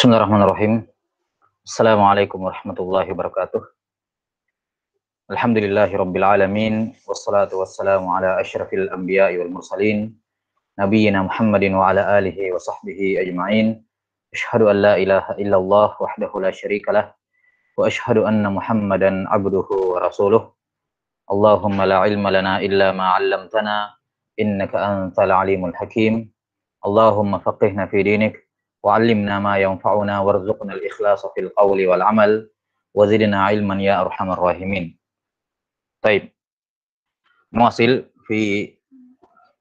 Bismillahirrahmanirrahim. Assalamualaikum warahmatullahi wabarakatuh. Alhamdulillahi rabbil alamin wassalatu wassalamu ala ashrafil anbiya wal mursalin Nabiyina Muhammadin wa ala alihi wa sahbihi ajma'in. Ashadu an la ilaha illallah wahdahu la sharika lah. wa ashadu anna Muhammadan abduhu wa rasuluh. Allahumma la ilma lana illa ma 'allamtana innaka antal alimul hakim. Allahumma faqihna fi dinik وعلمنا ما ينفعنا وارزقنا الإخلاص في القول والعمل وزدنا علما يا أرحم الراحمين طيب نواصل في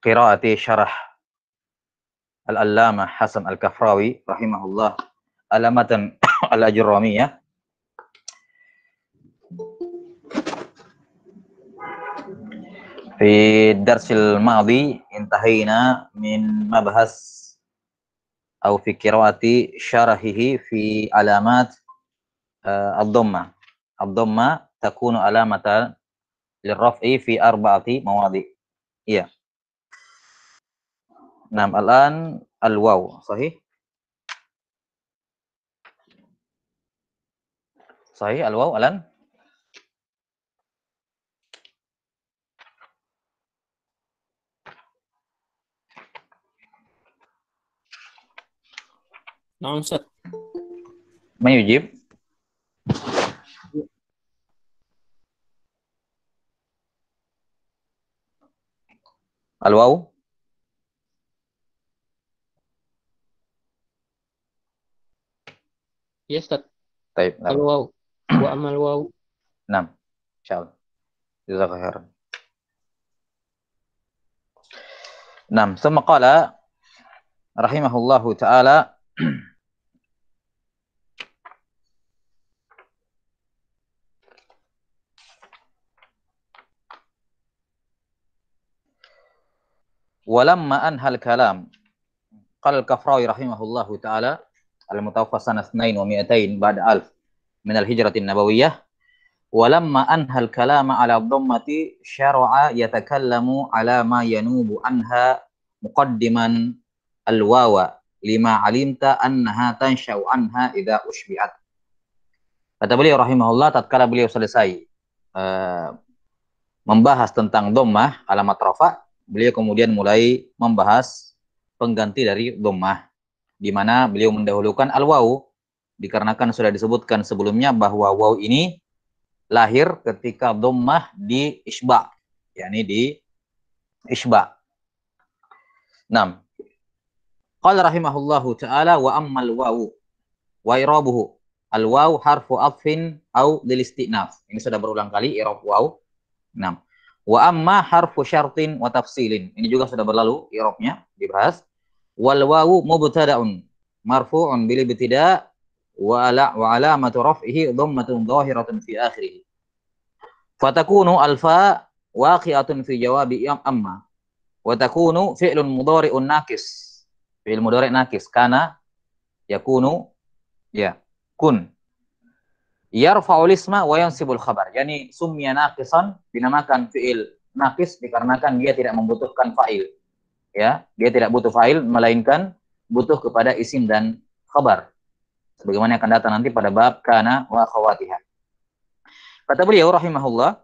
قراءة شرح الألامة حسن الكفراوي رحمه الله ألامة الأجرامية في الدرس الماضي انتهينا من مبحث أو في قراءة شرحه في علامات آه، الضمة الضمة تكون علامة للرفع في أربعة مواضع yeah. نعم الآن الواو صحيح صحيح الواو الآن Naon set. Mayu Jip. Halo, Au. Yes, Tad. Taib. Halo, Au. Wa amal wau. Enam. Insyaallah. Jazakallahu khairan. Enam. Summa qala rahimahullahu taala walamma anhal kalam qal kafrawi rahimahullahu taala al mutawaffas sana wa 200 ba'da alf min al hijratin nabawiyah walamma anha kalama ala dhammati syara'a yatakallamu ala ma yanubu anha muqaddiman al-wawa lima alimta annaha tansha'u anha idza usbi'at kata beliau rahimahullah tatkala beliau selesai uh, membahas tentang dhammah alamat rafa beliau kemudian mulai membahas pengganti dari domah, di mana beliau mendahulukan al-waw, dikarenakan sudah disebutkan sebelumnya bahwa waw ini lahir ketika domah di isba, yakni di isba. 6. Qala rahimahullahu ta'ala wa ammal wawu wa irabuhu. Al waw harfu atfin au lil Ini sudah berulang kali irab waw. 6. Wa amma harfu syartin wa tafsilin. Ini juga sudah berlalu irobnya dibahas. Wal wawu mubtada'un marfu'un bil ibtida' wa ala wa alamatu raf'ihi dhammatun zahiratun fi akhirih. Fatakunu alfa waqi'atun fi jawabi amma wa takunu fi'lun mudhari'un naqis. Fi'l mudhari' naqis kana yakunu ya kun yarfa'ul isma wa yansibul khabar. Yani summiya naqisan dinamakan fi'il naqis dikarenakan dia tidak membutuhkan fa'il. Ya, dia tidak butuh fa'il melainkan butuh kepada isim dan khabar. Sebagaimana akan datang nanti pada bab kana wa khawatiha. Kata beliau rahimahullah,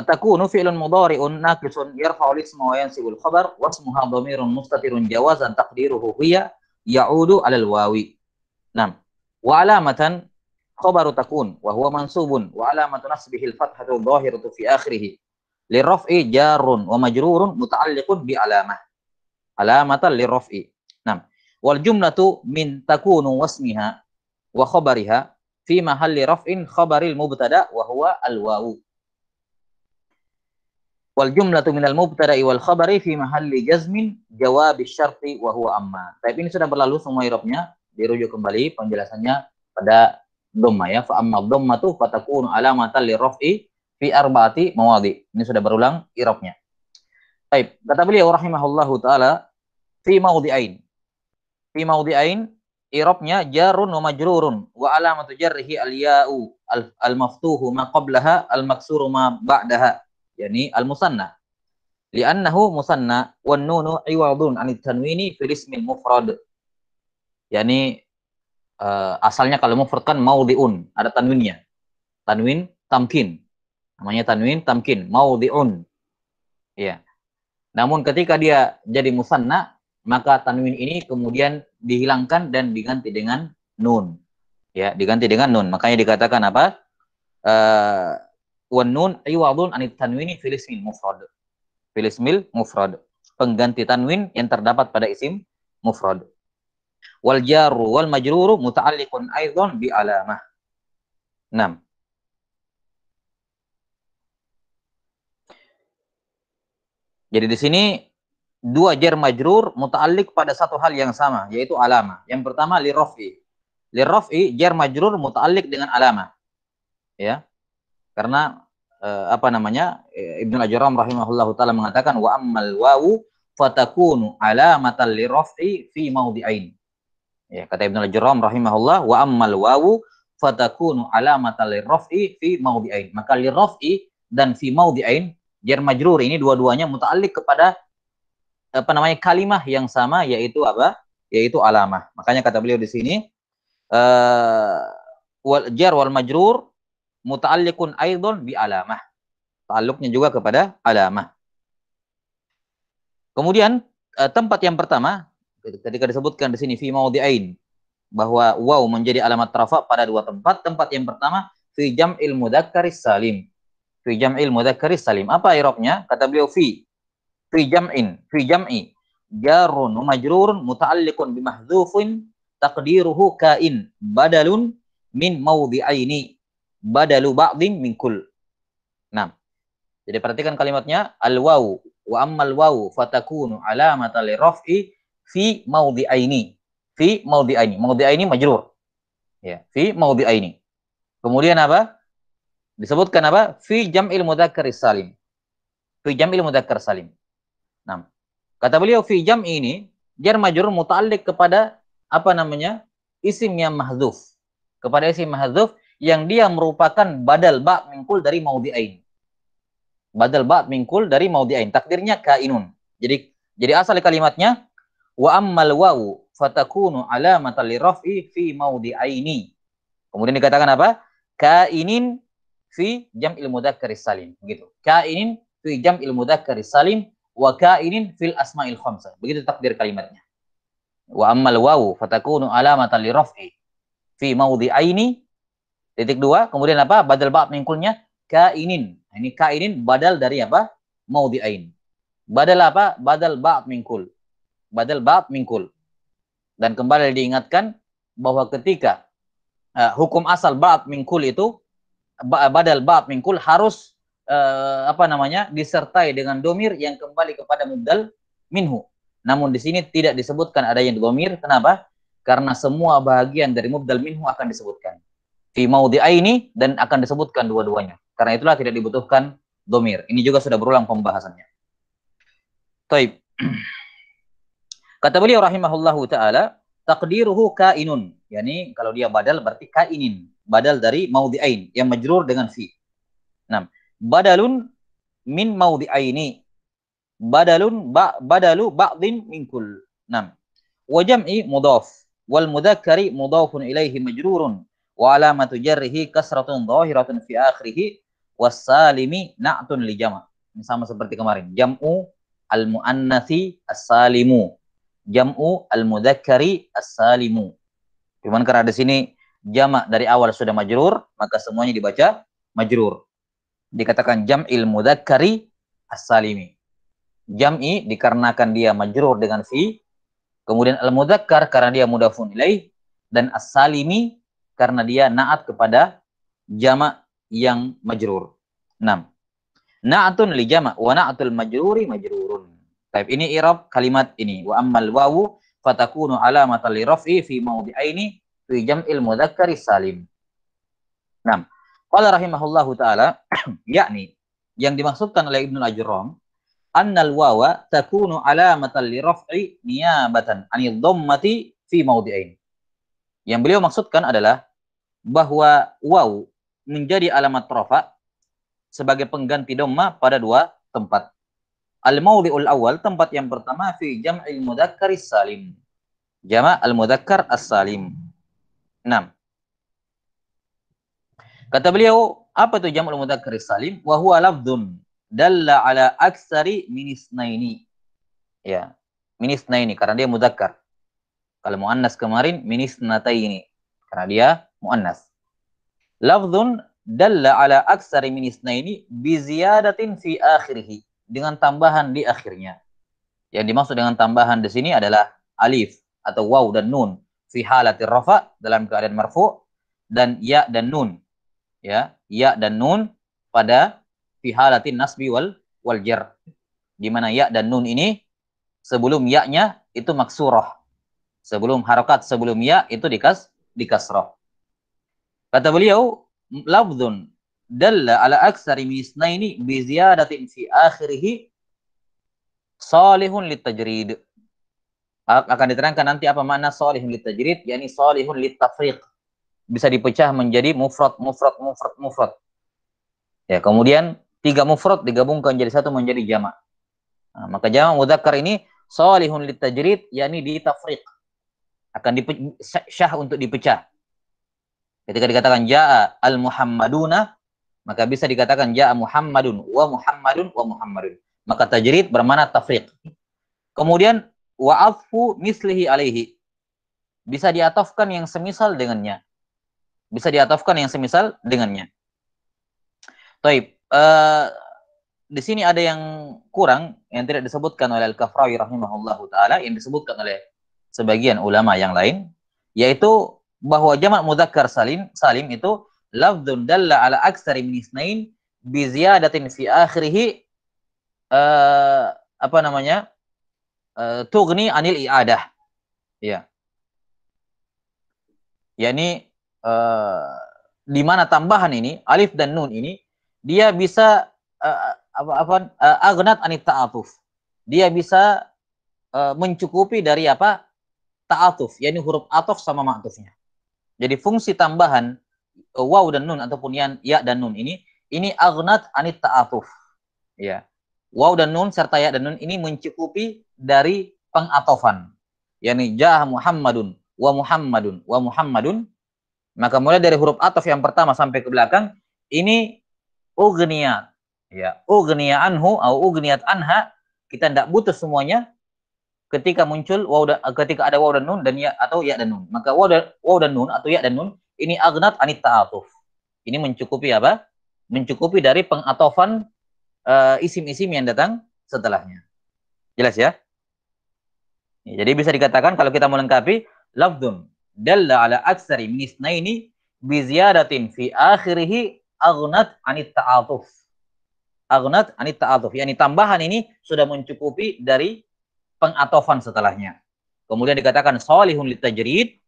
فتكون فعل مضارع ناقص يرفع الاسم وينسب الخبر dhamirun mustatirun jawazan taqdiruhu hiya yaudu 'alal wawi. الواو Wa alamatan khabaru takun wa huwa mansubun wa alamatu nasbihi al-fathatu dhahiratu fi akhirih li raf'i jarun wa majrurun muta'alliqun bi alamah alamatan li raf'i nah wal jumlatu min takunu wasmiha wa khabariha fi mahalli raf'in khabaril mubtada wa huwa al-wawu wal jumlatu minal mubtada'i wal khabari fi mahalli jazmin jawab syarti wa huwa amma. Tapi ini sudah berlalu semua irobnya, dirujuk kembali penjelasannya pada dhamma ya. Fa amma tu fatakunu alamatan li raf'i fi arba'ati mawadhi. Ini sudah berulang irobnya. Baik, kata beliau rahimahullahu taala fi ain Fi ain irobnya jarun wa majrurun wa alamatu jarrihi al-ya'u al-maftuhu ma qablaha al-maksuru ma ba'daha. Yani al-musanna. Li'annahu musanna wa nunu iwadun anit tanwini fil ismil mufrad. Yani uh, asalnya kalau mufrad mau diun ada tanwinnya. Tanwin tamkin. Namanya tanwin tamkin, mau diun. ya. Namun ketika dia jadi musanna, maka tanwin ini kemudian dihilangkan dan diganti dengan nun. Ya, diganti dengan nun. Makanya dikatakan apa? Uh, wan nun iwadun anit tanwini ini filismil mufrad. filismil mufrad. Pengganti tanwin yang terdapat pada isim mufrad wal jaru wal majruru muta'alliqun aidan bi alamah. 6. Jadi di sini dua jar majrur muta'alliq pada satu hal yang sama yaitu alama. Yang pertama li rafi. Li rafi jar majrur muta'alliq dengan alama. Ya. Karena eh, apa namanya? Eh, Ibnu Ajram rahimahullahu taala mengatakan wa ammal wawu fatakunu alamatan li rafi fi maudhi'ain. Ya, kata Ibnu Jurom rahimahullah wa ammal wawu fatakunu alamatan lirafi fi maudhi'ain. Maka lirafi dan fi maudhi'ain jar majrur ini dua-duanya muta'alliq kepada apa namanya kalimah yang sama yaitu apa? yaitu alamah. Makanya kata beliau di sini eh, wal uh, jar wal majrur muta'alliqun aidon bi alamah. Ta'alluqnya juga kepada alamah. Kemudian eh, tempat yang pertama ketika disebutkan di sini fi maudhi'ain bahwa waw menjadi alamat rafa pada dua tempat. Tempat yang pertama fi jam'il mudzakkaris salim. Fi jam'il mudzakkaris salim. Apa i'rabnya? Kata beliau fi fi jam'in, fi jam'i jarun wa majrurun muta'alliqun bi mahdhufin taqdiruhu kain badalun min maudhi'aini badalu ba'din min kul. Nah. Jadi perhatikan kalimatnya al waw wa ammal waw fatakunu alamatan li raf'i fi aini Fi maudhi'aini. aini majrur. Ya, fi aini Kemudian apa? Disebutkan apa? Fi jam'il mudzakkar salim. Fi jam'il mudzakkar salim. Nah, kata beliau fi jam ini jar majrur mutalik kepada apa namanya? isim yang mahzuf Kepada isim mahzuf yang dia merupakan badal ba mingkul dari aini Badal ba mingkul dari aini Takdirnya kainun. Jadi jadi asal kalimatnya Wa ammal wawu fatakunu ala li raf'i fi aini. Kemudian dikatakan apa? Kainin fi jam ilmu dakkari salim. Begitu. Kainin fi ilmu dakkari salim wa kainin fil asma'il khamsa. Begitu takdir kalimatnya. Wa ammal wawu fatakunu ala li raf'i fi aini. Titik dua. Kemudian apa? Badal ba'd mingkulnya kainin. Nah, ini kainin badal dari apa? Maudiain. Badal apa? Badal ba'd mingkul badal bab mingkul. Dan kembali diingatkan bahwa ketika uh, hukum asal bab mingkul itu badal bab mingkul harus uh, apa namanya disertai dengan domir yang kembali kepada mudal minhu. Namun di sini tidak disebutkan ada adanya domir. Kenapa? Karena semua bagian dari mudal minhu akan disebutkan. Fi ini dan akan disebutkan dua-duanya. Karena itulah tidak dibutuhkan domir. Ini juga sudah berulang pembahasannya. Taib. Kata beliau rahimahullahu taala, takdiruhu kainun. Yani kalau dia badal berarti kainin, badal dari maudhi'ain yang majrur dengan fi. Nah, badalun min maudhi'aini. Badalun ba, badalu ba'dhin min kull. Nah, wa jam'i mudhaf wal mudzakkari mudhafun ilaihi majrurun wa alamatu jarrihi kasratun zahiratun fi akhirih wasalimi na'tun li jama'. Sama seperti kemarin, jam'u al muannasi as-salimu jam'u al-mudzakkari as-salimu. Cuman karena di sini jamak dari awal sudah majrur, maka semuanya dibaca majrur. Dikatakan jam ilmu mudzakkari as-salimi. Jam'i dikarenakan dia majrur dengan fi, kemudian al-mudzakkar karena dia mudafun ilaih dan as-salimi karena dia naat kepada jamak yang majrur. 6. Na'atun li jamak wa na'atul majruri majrurun. Taib ini i'rab kalimat ini. Wa ammal wawu fatakunu alamatan li raf'i fi mawdi'aini fi jam'il mudzakkari salim. 6. Qala rahimahullahu taala yakni yang dimaksudkan oleh Ibnu Ajram annal wawa takunu alamat li raf'i niyabatan anil dhammati fi mawdi'ain. Yang beliau maksudkan adalah bahwa waw menjadi alamat rafa sebagai pengganti dhamma pada dua tempat. Al-mawdi'ul awal, tempat yang pertama fi jam'il mudzakkar salim. Jama' al-mudzakkar as-salim. 6. Kata beliau, apa itu jam'ul mudzakkar salim? Wa huwa lafdun dalla ala aksari min isnaini. Ya, min isnaini karena dia mudzakkar. Kalau muannas kemarin min isnataini karena dia muannas. lafdun dalla ala aksari min isnaini bi ziyadatin fi akhirih dengan tambahan di akhirnya. Yang dimaksud dengan tambahan di sini adalah alif atau waw dan nun fi halati rafa dalam keadaan marfu dan ya dan nun. Ya, ya dan nun pada fi halati nasbi wal wal jar. Di mana ya dan nun ini sebelum ya-nya itu maksurah. Sebelum harokat sebelum ya itu dikas dikasroh. Kata beliau, lafdzun dalla ala aksari misnaini bi ziyadatin fi akhirih salihun litajrid. Akan diterangkan nanti apa makna salihun litajrid, yakni salihun litafriq. Bisa dipecah menjadi mufrad, mufrad, mufrad, mufrad. Ya, kemudian tiga mufrad digabungkan jadi satu menjadi jamak. Nah, maka jamak mudzakkar ini salihun litajrid yakni ditafriq. Akan dipecah, syah untuk dipecah. Ketika dikatakan jaa al-muhammaduna maka bisa dikatakan ya Muhammadun wa Muhammadun wa Muhammadun. Maka tajrid bermana tafriq. Kemudian wa afu mislihi alaihi. Bisa diatafkan yang semisal dengannya. Bisa diatafkan yang semisal dengannya. Taib. Uh, di sini ada yang kurang yang tidak disebutkan oleh Al-Kafrawi rahimahullahu taala yang disebutkan oleh sebagian ulama yang lain yaitu bahwa jamak mudzakkar salim salim itu lafdun dalla ala aksari min isnain bi ziyadatin fi akhirih uh, eh, apa namanya? Uh, tughni anil iadah. Ya. Yani uh, di mana tambahan ini alif dan nun ini dia bisa uh, apa apa uh, agnat anit ta'atuf. Dia bisa uh, mencukupi dari apa? ta'atuf, yakni huruf atof sama ma'tufnya. Jadi fungsi tambahan Uh, waw dan nun ataupun yan, ya dan nun ini ini agnat anit ta'atuf. Ya. Waw dan nun serta ya dan nun ini mencukupi dari pengatofan. yakni jah Muhammadun wa Muhammadun wa Muhammadun. Maka mulai dari huruf atof yang pertama sampai ke belakang ini ugniya. Ya, ugniya anhu atau ugniyat anha kita tidak butuh semuanya ketika muncul waw ketika ada waw dan nun dan ya atau ya dan nun. Maka waw dan, waw dan nun atau ya dan nun ini agnat anit ta'atuf. Ini mencukupi apa? Mencukupi dari pengatofan eh, isim-isim uh, yang datang setelahnya. Jelas ya? ya? Jadi bisa dikatakan kalau kita melengkapi lafdun dalla ala aksari min isnaini bi ziyadatin fi akhirihi agnat anit ta'atuf. Agnat anit ta'atuf. Yani tambahan ini sudah mencukupi dari pengatofan setelahnya. Kemudian dikatakan solihun litajrid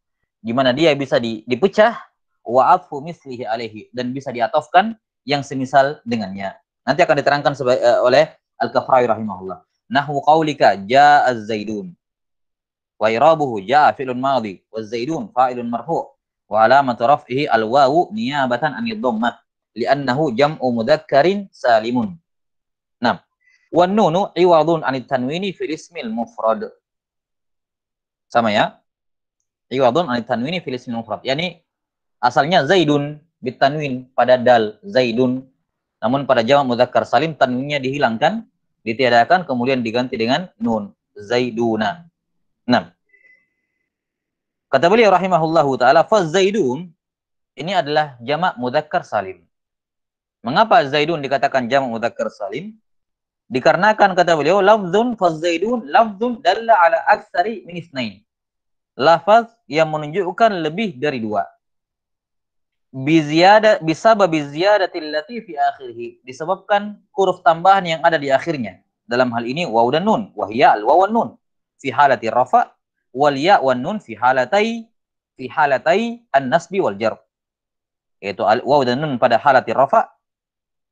di mana dia bisa di, dipecah wa'afu mislihi alaihi dan bisa diatofkan yang semisal dengannya. Nanti akan diterangkan sebagai, uh, eh, oleh Al-Kafai rahimahullah. Nahwu qaulika ja'a zaidun wa irabuhu ja'a fi'lun madhi wa zaidun fa'ilun marfu' wa alamatu raf'ihi al-wawu niyabatan 'anil dhammah li'annahu jam'u mudakkarin salimun. 6. wa nunu iwadun 'anil tanwini fil ismil mufrad. Sama ya? iwadun anit tanwini fil ismil mufrad. Yani asalnya zaidun bitanwin pada dal zaidun. Namun pada jamak mudzakkar salim tanwinnya dihilangkan, ditiadakan kemudian diganti dengan nun zaiduna. 6. Kata beliau rahimahullahu taala fa zaidun ini adalah jamak mudzakkar salim. Mengapa zaidun dikatakan jamak mudzakkar salim? Dikarenakan kata beliau lafzun fa zaidun lafzun dalla ala aktsari min isnain. Lafaz yang menunjukkan lebih dari dua. Biziada bisa biziyadatil lati akhirhi disebabkan huruf tambahan yang ada di akhirnya. Dalam hal ini waw dan nun, wahya al waw nun fi halati rafa wal ya wan nun fi halatai fi halatai an nasbi wal jar. Yaitu al waw dan nun pada halati rafa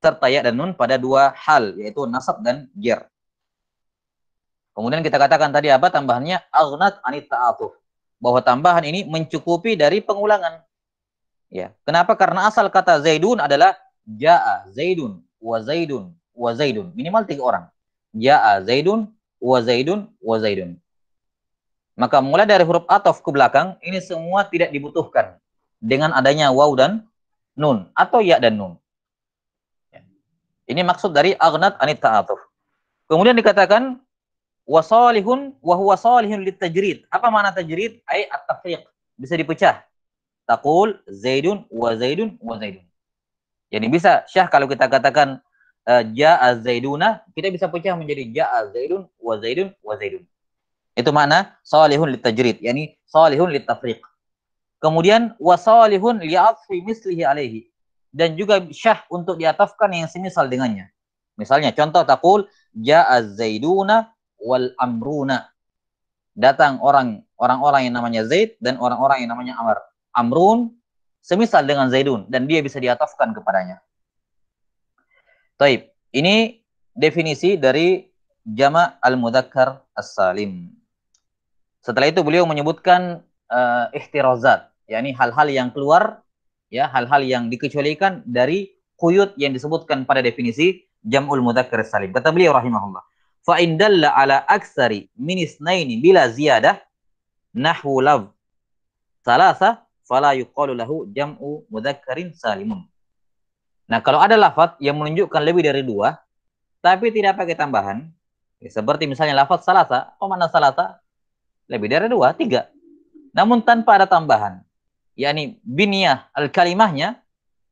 serta ya dan nun pada dua hal yaitu nasab dan jar. Kemudian kita katakan tadi apa tambahannya aghnat anit ta'atuf bahwa tambahan ini mencukupi dari pengulangan. Ya, kenapa? Karena asal kata Zaidun adalah jaa Zaidun wa Zaidun wa Zaidun. Minimal tiga orang. Jaa Zaidun wa Zaidun wa Zaidun. Maka mulai dari huruf atof ke belakang, ini semua tidak dibutuhkan dengan adanya waw dan nun atau ya dan nun. Ya. Ini maksud dari agnat anit ta'atuf. Kemudian dikatakan Wasalihun, wa huwa salihun litajrid. Apa makna tajrid? Ai at-tafriq. Bisa dipecah. Taqul Zaidun wa Zaidun wa Zaidun. Jadi bisa syah kalau kita katakan uh, ja'a Zaiduna, kita bisa pecah menjadi ja'a Zaidun wa Zaidun wa Zaidun. Itu makna salihun litajrid, yakni salihun litafriq. Kemudian wasalihun salihun li'athfi mislihi alaihi dan juga syah untuk diatafkan yang semisal dengannya. Misalnya contoh takul ja'a Zaiduna wal amruna. Datang orang orang-orang yang namanya Zaid dan orang-orang yang namanya Amr. Amrun semisal dengan Zaidun dan dia bisa diatafkan kepadanya. Taib. Ini definisi dari jama al mudakar as-salim. Setelah itu beliau menyebutkan uh, ihtirazat, yakni hal-hal yang keluar ya, hal-hal yang dikecualikan dari kuyut yang disebutkan pada definisi jamul mudakar as-salim. Kata beliau rahimahullah fa indalla ala aksari min isnaini bila ziyadah nahwu lav salasa fala yuqalu lahu jam'u mudhakkarin salimun. Nah, kalau ada lafaz yang menunjukkan lebih dari dua tapi tidak pakai tambahan, ya seperti misalnya lafaz salasa, oh mana salasa? Lebih dari dua, tiga. Namun tanpa ada tambahan, yakni biniyah al-kalimahnya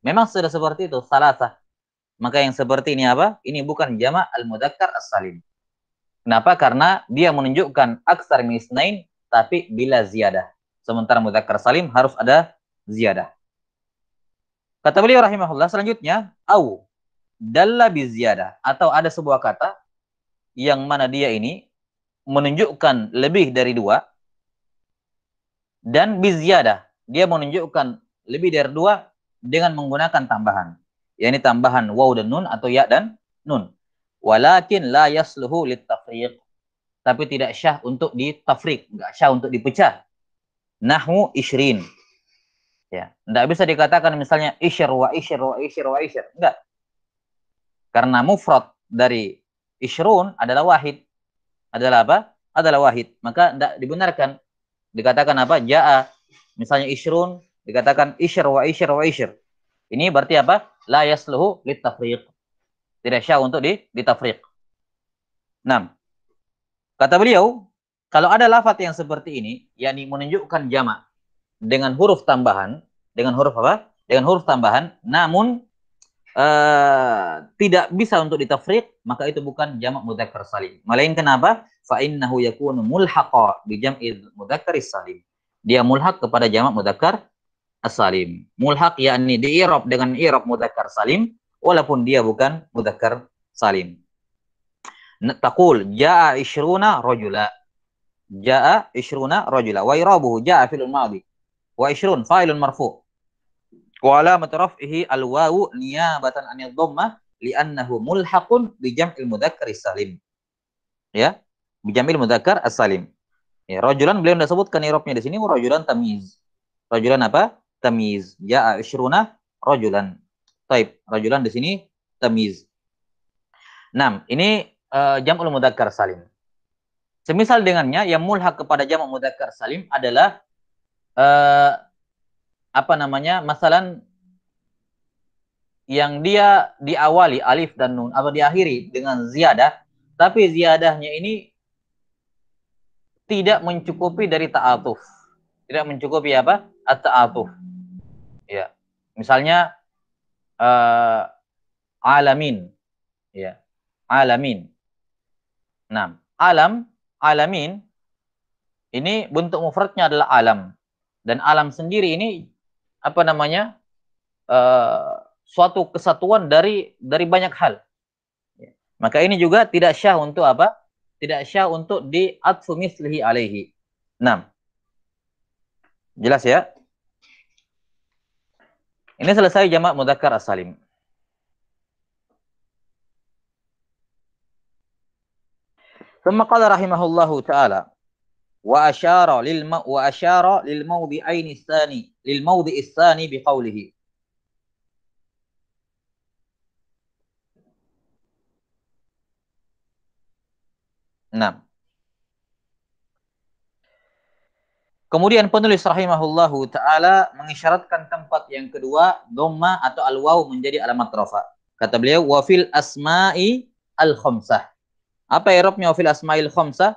memang sudah seperti itu salasa. Maka yang seperti ini apa? Ini bukan jama al-mudzakkar as-salim. Kenapa? Karena dia menunjukkan aksar misnain tapi bila ziyadah. Sementara mudzakkar salim harus ada ziyadah. Kata beliau rahimahullah selanjutnya au dalla bi ziyadah atau ada sebuah kata yang mana dia ini menunjukkan lebih dari dua dan bi ziyadah dia menunjukkan lebih dari dua dengan menggunakan tambahan yakni tambahan waw dan nun atau ya dan nun walakin la yasluhu litafriq tapi tidak syah untuk ditafrik nggak syah untuk dipecah Nahmu ishrin ya nggak bisa dikatakan misalnya ishir wa ishir wa ishir wa ishir enggak karena mufrad dari ishrun adalah wahid adalah apa adalah wahid maka tidak dibenarkan dikatakan apa jaa misalnya ishrun dikatakan ishir wa ishir wa ishir ini berarti apa la yasluhu litafriq tidak syah untuk di ditafriq. 6. Kata beliau, kalau ada lafaz yang seperti ini, yakni menunjukkan jamak dengan huruf tambahan, dengan huruf apa? Dengan huruf tambahan, namun uh, tidak bisa untuk ditafriq, maka itu bukan jamak mudzakkar salim. Melainkan apa Fa innahu yakunu mulhaqa bi jam'i salim. Dia mulhaq kepada jamak mudzakkar as-salim. Mulhaq yakni diirob dengan irob mudzakkar salim walaupun dia bukan mudzakkar salim. Taqul jaa ishruna rajula. Jaa ishruna rajula wa irabuhu jaa fil madhi wa ishrun fa'ilun marfu. Wa alamatu raf'ihi al wawu niyabatan anil li li'annahu mulhaqun bi jam'il mudzakkar salim. Ya, bi jam'il mudzakkar as-salim. Ya, rajulan beliau sudah sebutkan irobnya di sini rajulan tamiz. Rajulan apa? Tamiz. Jaa ishruna rajulan. Taib. Rajulan di sini tamiz. Nam, ini uh, jamul mudakar salim. Semisal dengannya yang mulhak kepada jamul mudakar salim adalah uh, apa namanya? Masalan yang dia diawali alif dan nun atau diakhiri dengan ziyadah, tapi ziyadahnya ini tidak mencukupi dari ta'atuf. Tidak mencukupi apa? At-ta'atuf. Ya. Misalnya uh, alamin ya alamin enam alam alamin ini bentuk mufradnya adalah alam dan alam sendiri ini apa namanya uh, suatu kesatuan dari dari banyak hal ya. maka ini juga tidak syah untuk apa? Tidak syah untuk di alaihi. enam Jelas ya? Ini selesai jamak mudzakkar as ثم قال رحمه الله تعالى وأشار للم وأشار للموضعين الثاني للموضع الثاني بقوله نعم Kemudian penulis rahimahullahu taala mengisyaratkan tempat yang kedua dhamma atau al-waw menjadi alamat rafa. Kata beliau wafil asma'i al-khamsah. Apa i'rabnya wafil asma'il khamsah?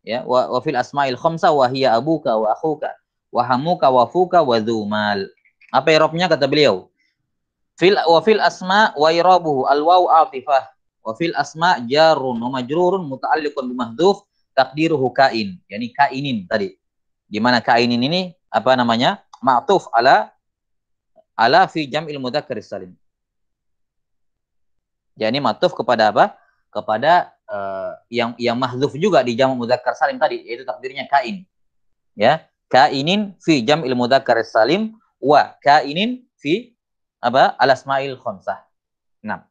Ya, wafil asma'il khamsah wa hiya abuka wa akhuka wa hamuka wa fuka wa dhumal. Apa i'rabnya ya kata beliau? Fil wafil asma' wa i'rabuhu al-waw atifah. Wafil asma' jarun wa majrurun muta'alliqun bi mahdhuf taqdiruhu kain, yani kainin tadi di mana kainin ini apa namanya? Ma'tuf ala ala fi jam'il mudzakkar salim. Jadi ma'tuf kepada apa? Kepada uh, yang yang mahzuf juga di jam' mudzakkar salim tadi yaitu takdirnya kain. Ya, kainin fi jam'il mudzakkar salim wa kainin fi apa? Al asma'il khamsah. 6 nah.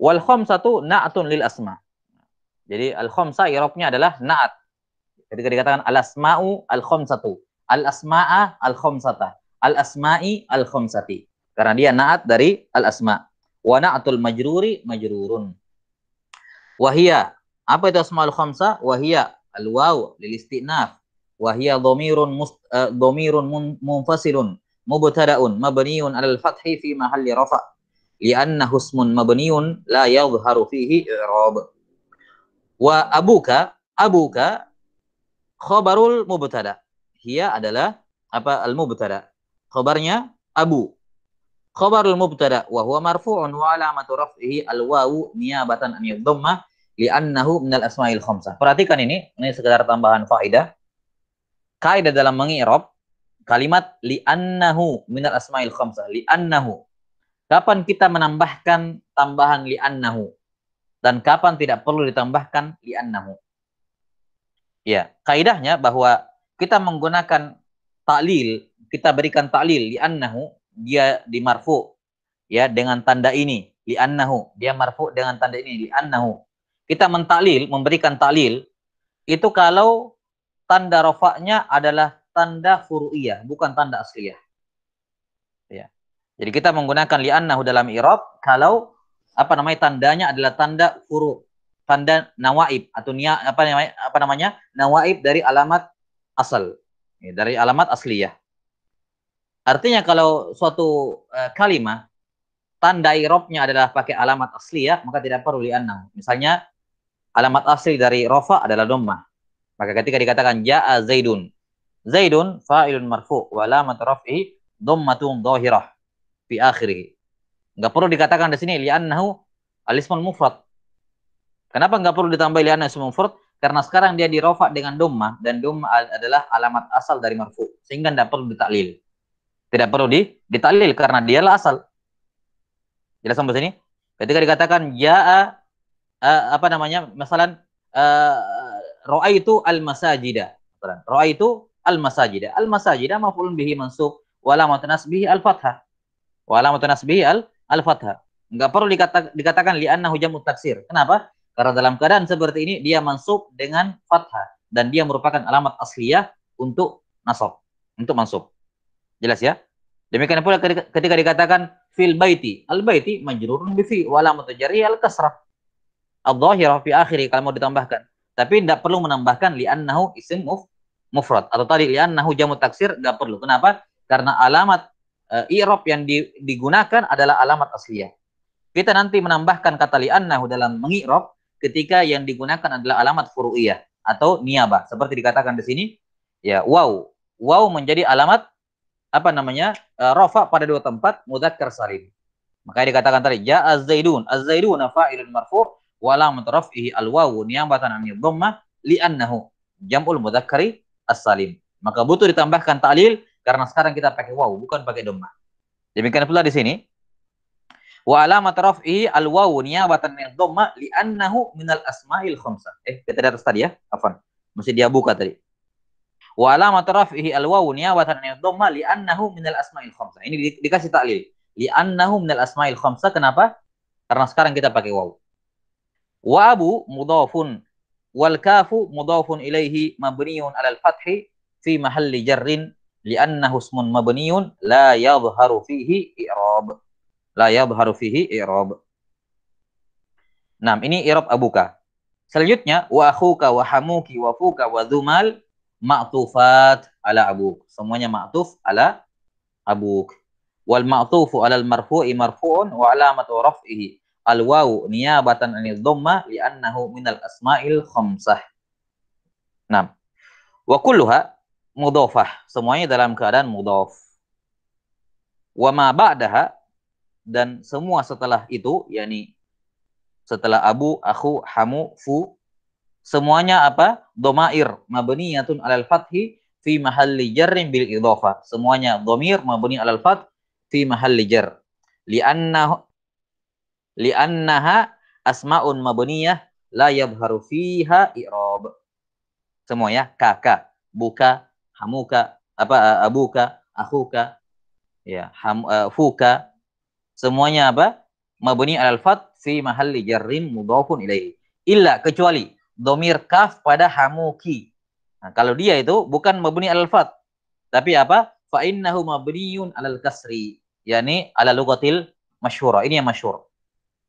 wal khamsatu na'atun lil asma. Jadi al khamsah iroknya adalah na'at. Ketika dikatakan al-asma'u al-khamsatu. Al-asma'a al-khamsata. Al-asma'i al-khamsati. Karena dia na'at dari al-asma. Wa na'atul majruri majrurun. Wahia. Apa itu asma'ul khamsa? Wahia al-waw lil istinaf. Wahia dhamirun must, uh, eh, dhamirun munfasilun mubtada'un mabniun al fathi fi mahalli rafa' li'anna husmun mabniun la yadhharu fihi i'rab. Wa abuka abuka Khobarul mubtada. Hiya adalah apa al mubtada. Khobarnya abu. Khobarul mubtada wa huwa marfu'un wa alamatu raf'ihi al wawu niyabatan an yadhammah li'annahu al asma'il khamsah. Perhatikan ini, ini sekedar tambahan faedah. Kaidah dalam mengi'rab kalimat li'annahu al asma'il khamsah, li'annahu. Kapan kita menambahkan tambahan li'annahu dan kapan tidak perlu ditambahkan li'annahu. Ya, kaidahnya bahwa kita menggunakan taklil, kita berikan taklil annahu dia di marfu ya dengan tanda ini annahu dia marfu dengan tanda ini annahu. kita mentaklil memberikan taklil itu kalau tanda rofaknya adalah tanda furu'iyah bukan tanda asliyah ya jadi kita menggunakan li'annahu dalam i'rab kalau apa namanya tandanya adalah tanda furu tanda nawaib atau nia apa namanya apa namanya nawaib dari alamat asal ya, dari alamat asliyah artinya kalau suatu uh, kalimah tanda irobnya adalah pakai alamat asliyah maka tidak perlu lianna misalnya alamat asli dari rofa adalah domma maka ketika dikatakan ja'a zaidun zaidun fa'ilun marfu wa alamat raf'i dhammatun dhahirah fi akhirih enggak perlu dikatakan di sini li'annahu al-ismul mufrad Kenapa nggak perlu ditambah liana annahu mufrad? Karena sekarang dia dirofa dengan domma dan domma adalah alamat asal dari marfu, sehingga tidak perlu ditaklil. Tidak perlu di ditaklil karena dialah asal. Jelas sampai sini? Ketika dikatakan ya uh, apa namanya? masalan uh, roa itu al masajida. Roa itu al masajida. Al masajida maf'ulun bihi mansub wa bihi nasbihi al fathah. Wa bihi nasbihi al al fathah. Enggak perlu dikata, dikatakan li annahu jamu taksir. Kenapa? Karena dalam keadaan seperti ini dia masuk dengan fathah dan dia merupakan alamat asliyah untuk nasab, untuk masuk Jelas ya? Demikian pula ketika dikatakan fil baiti, al baiti majrurun bi fi wa alamatu al kasrah. Adh-dhahirah fi akhiri kalau mau ditambahkan. Tapi tidak perlu menambahkan li'annahu isim muf mufrad atau tadi li'annahu jamu taksir enggak perlu. Kenapa? Karena alamat e, i'rab yang di, digunakan adalah alamat asliyah. Kita nanti menambahkan kata li'annahu dalam mengi'rab ketika yang digunakan adalah alamat furu'iyah atau niyabah. Seperti dikatakan di sini, ya wow. Wow menjadi alamat apa namanya? Uh, e, rofa pada dua tempat mudzakkar salim. Makanya dikatakan tadi ja az-zaidun, az-zaidun fa'ilun marfu' wa alamat raf'ihi al-wawu niyabatan an li annahu jam'ul mudzakkari as-salim. Maka butuh ditambahkan ta'lil karena sekarang kita pakai wow bukan pakai dhammah. Demikian pula di sini Wa alamat raf'i al wawu niyabatan min dhamma min minal asma'il khamsah. Eh, kita di tadi ya. Afan. Mesti dia buka tadi. Wa alamat raf'i al wawu niyabatan min dhamma min minal asma'il khamsah. Ini di, dikasih taklil. min minal asma'il khamsah. Kenapa? Karena sekarang kita pakai wawu. Wa abu mudhafun wal kafu mudhafun ilaihi mabniun alal fathi fi mahalli jarrin annahu ismun mabniun la yadhharu fihi i'rab la yadhharu fihi i'rab. Nah, ini i'rab abuka. Selanjutnya wa akhuka wa hamuki wa fuka wa dhumal ma'tufat ala abuk. Semuanya ma'tuf ala abuk. Wal ma'tufu ala al-marfu'i marfu'un wa alamatu raf'ihi al-wawu niyabatan anil dhamma li'annahu minal asma'il khamsah. 6. Wa kulluha mudhafah. Semuanya dalam keadaan mudhaf. Wa ma ba'daha dan semua setelah itu yakni setelah abu, Aku, hamu, fu semuanya apa? domair mabniyatun alal fathi fi mahalli jarrin bil idhofa. Semuanya domir mabni alal fath fi mahalli jar. Lianna, li'annaha asma'un mabniyah la yadhharu fiha i'rab. Semua ya, kakak, buka, hamuka, apa abuka, akhuka, ya, ham, uh, fuka, Semuanya apa? mabuni al fat fi mahalli jarrin mudhafun ilaihi. Illa kecuali domir kaf pada hamuki. Nah, kalau dia itu bukan mabuni al fat, tapi apa? Fa innahu mabniyun alal kasri, yani ala lugatil masyura. Ini yang masyur.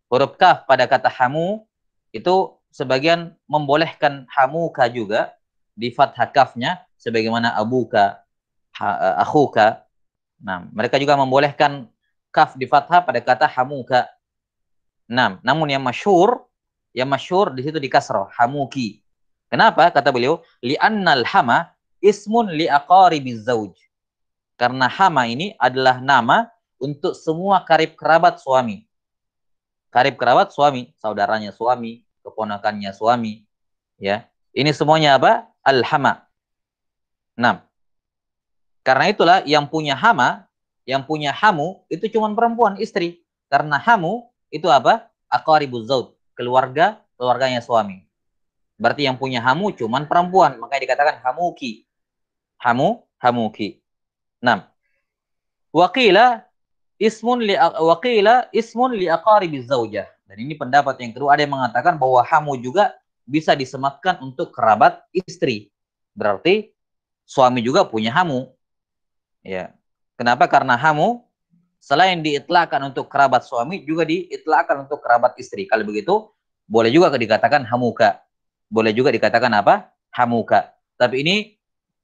Huruf kaf pada kata hamu itu sebagian membolehkan hamuka juga di fathah kafnya sebagaimana abuka, ha, eh, akhuka. Nah, mereka juga membolehkan kaf di fathah pada kata hamuka. Nah, namun yang masyur, yang masyur di situ di kasroh, hamuki. Kenapa? Kata beliau, li'annal hama ismun li'aqaribiz zauj. Karena hama ini adalah nama untuk semua karib kerabat suami. Karib kerabat suami, saudaranya suami, keponakannya suami, ya. Ini semuanya apa? Al-hama. Nah, karena itulah yang punya hama yang punya hamu itu cuma perempuan istri karena hamu itu apa akaribu zaud keluarga keluarganya suami berarti yang punya hamu cuma perempuan makanya dikatakan hamuki hamu hamuki enam wakilah ismun li wakila ismun li akaribu zaujah dan ini pendapat yang kedua ada yang mengatakan bahwa hamu juga bisa disematkan untuk kerabat istri berarti suami juga punya hamu ya Kenapa? Karena hamu selain diitlakan untuk kerabat suami juga diitlakan untuk kerabat istri. Kalau begitu boleh juga dikatakan hamuka. Boleh juga dikatakan apa? Hamuka. Tapi ini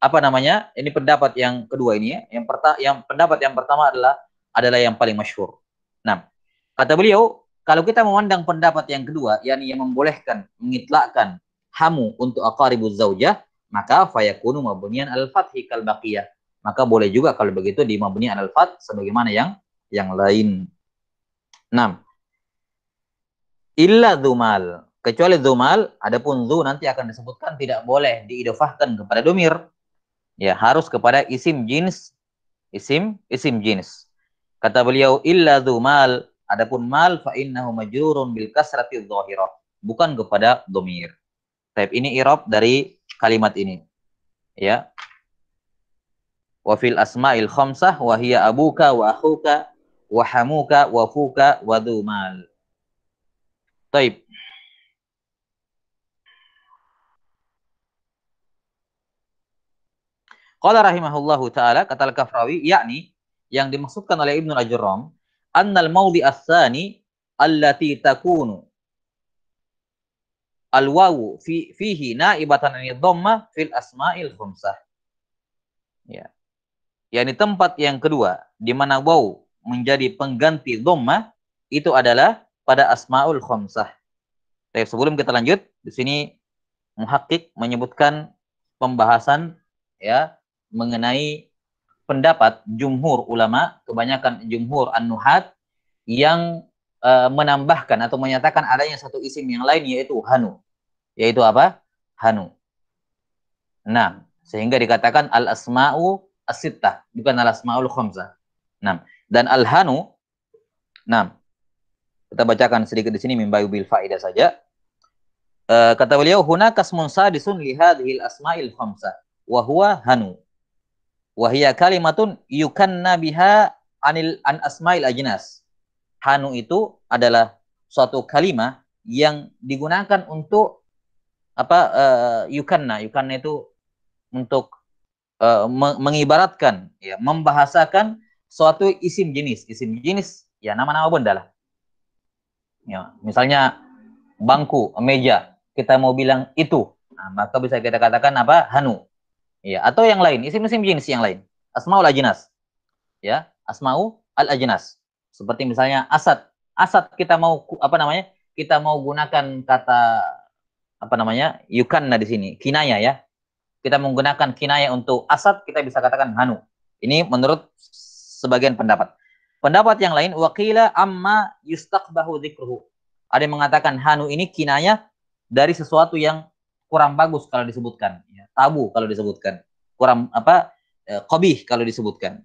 apa namanya? Ini pendapat yang kedua ini ya. Yang pertama yang pendapat yang pertama adalah adalah yang paling masyhur. Nah, kata beliau, kalau kita memandang pendapat yang kedua, yakni yang membolehkan mengitlakan hamu untuk ibu zaujah, maka fayakunu mabniyan al-fathi kal baqiyah maka boleh juga kalau begitu di mabni al fat sebagaimana yang yang lain. 6. Illa dhumal. Kecuali dhumal, adapun dhu nanti akan disebutkan tidak boleh diidofahkan kepada domir. Ya, harus kepada isim jenis isim isim jenis. Kata beliau illa dhumal, adapun mal fa innahu majrurun bil kasrati dhahirah, bukan kepada domir. Tapi ini irob dari kalimat ini. Ya, وفي الأسماء الخمسة وهي أبوك وأخوك وحموك وفوك وذو مال طيب قال رحمه الله تعالى Taib. Qala يعني yang dimaksudkan oleh Ibnu Ajram annal maudhi asani allati takunu alwawu fi fihi naibatan an dhamma fil asma'il khumsah Ya. yeah. yakni tempat yang kedua di mana waw menjadi pengganti dhammah itu adalah pada asmaul khamsah. Tapi sebelum kita lanjut, di sini muhakkik menyebutkan pembahasan ya mengenai pendapat jumhur ulama, kebanyakan jumhur an-nuhat yang e, menambahkan atau menyatakan adanya satu isim yang lain yaitu hanu. Yaitu apa? Hanu. Nah, sehingga dikatakan al-asma'u as bukan al-asmaul khamsah. enam dan al-hanu nah, kita bacakan sedikit di sini mimbayu bil faidah saja. Uh, kata beliau huna kasmun sadisun li hadhil asmail khamsah wa huwa hanu. Wa hiya kalimatun yukanna biha anil an asmail ajnas. Hanu itu adalah suatu kalimah yang digunakan untuk apa uh, yukanna yukanna itu untuk uh, mengibaratkan ya membahasakan suatu isim jenis isim jenis ya nama-nama benda lah ya misalnya bangku meja kita mau bilang itu nah, maka bisa kita katakan apa hanu ya atau yang lain isim-isim jenis yang lain asmaul ajnas ya asmau al ajnas seperti misalnya asad asad kita mau apa namanya kita mau gunakan kata apa namanya yukanna di sini kinaya ya kita menggunakan kinaya untuk asad, kita bisa katakan hanu. Ini menurut sebagian pendapat. Pendapat yang lain, wakila amma Yustak yustaqbahu dzikruhu. Ada yang mengatakan hanu ini kinaya dari sesuatu yang kurang bagus kalau disebutkan, ya, tabu kalau disebutkan, kurang apa eh, kalau disebutkan.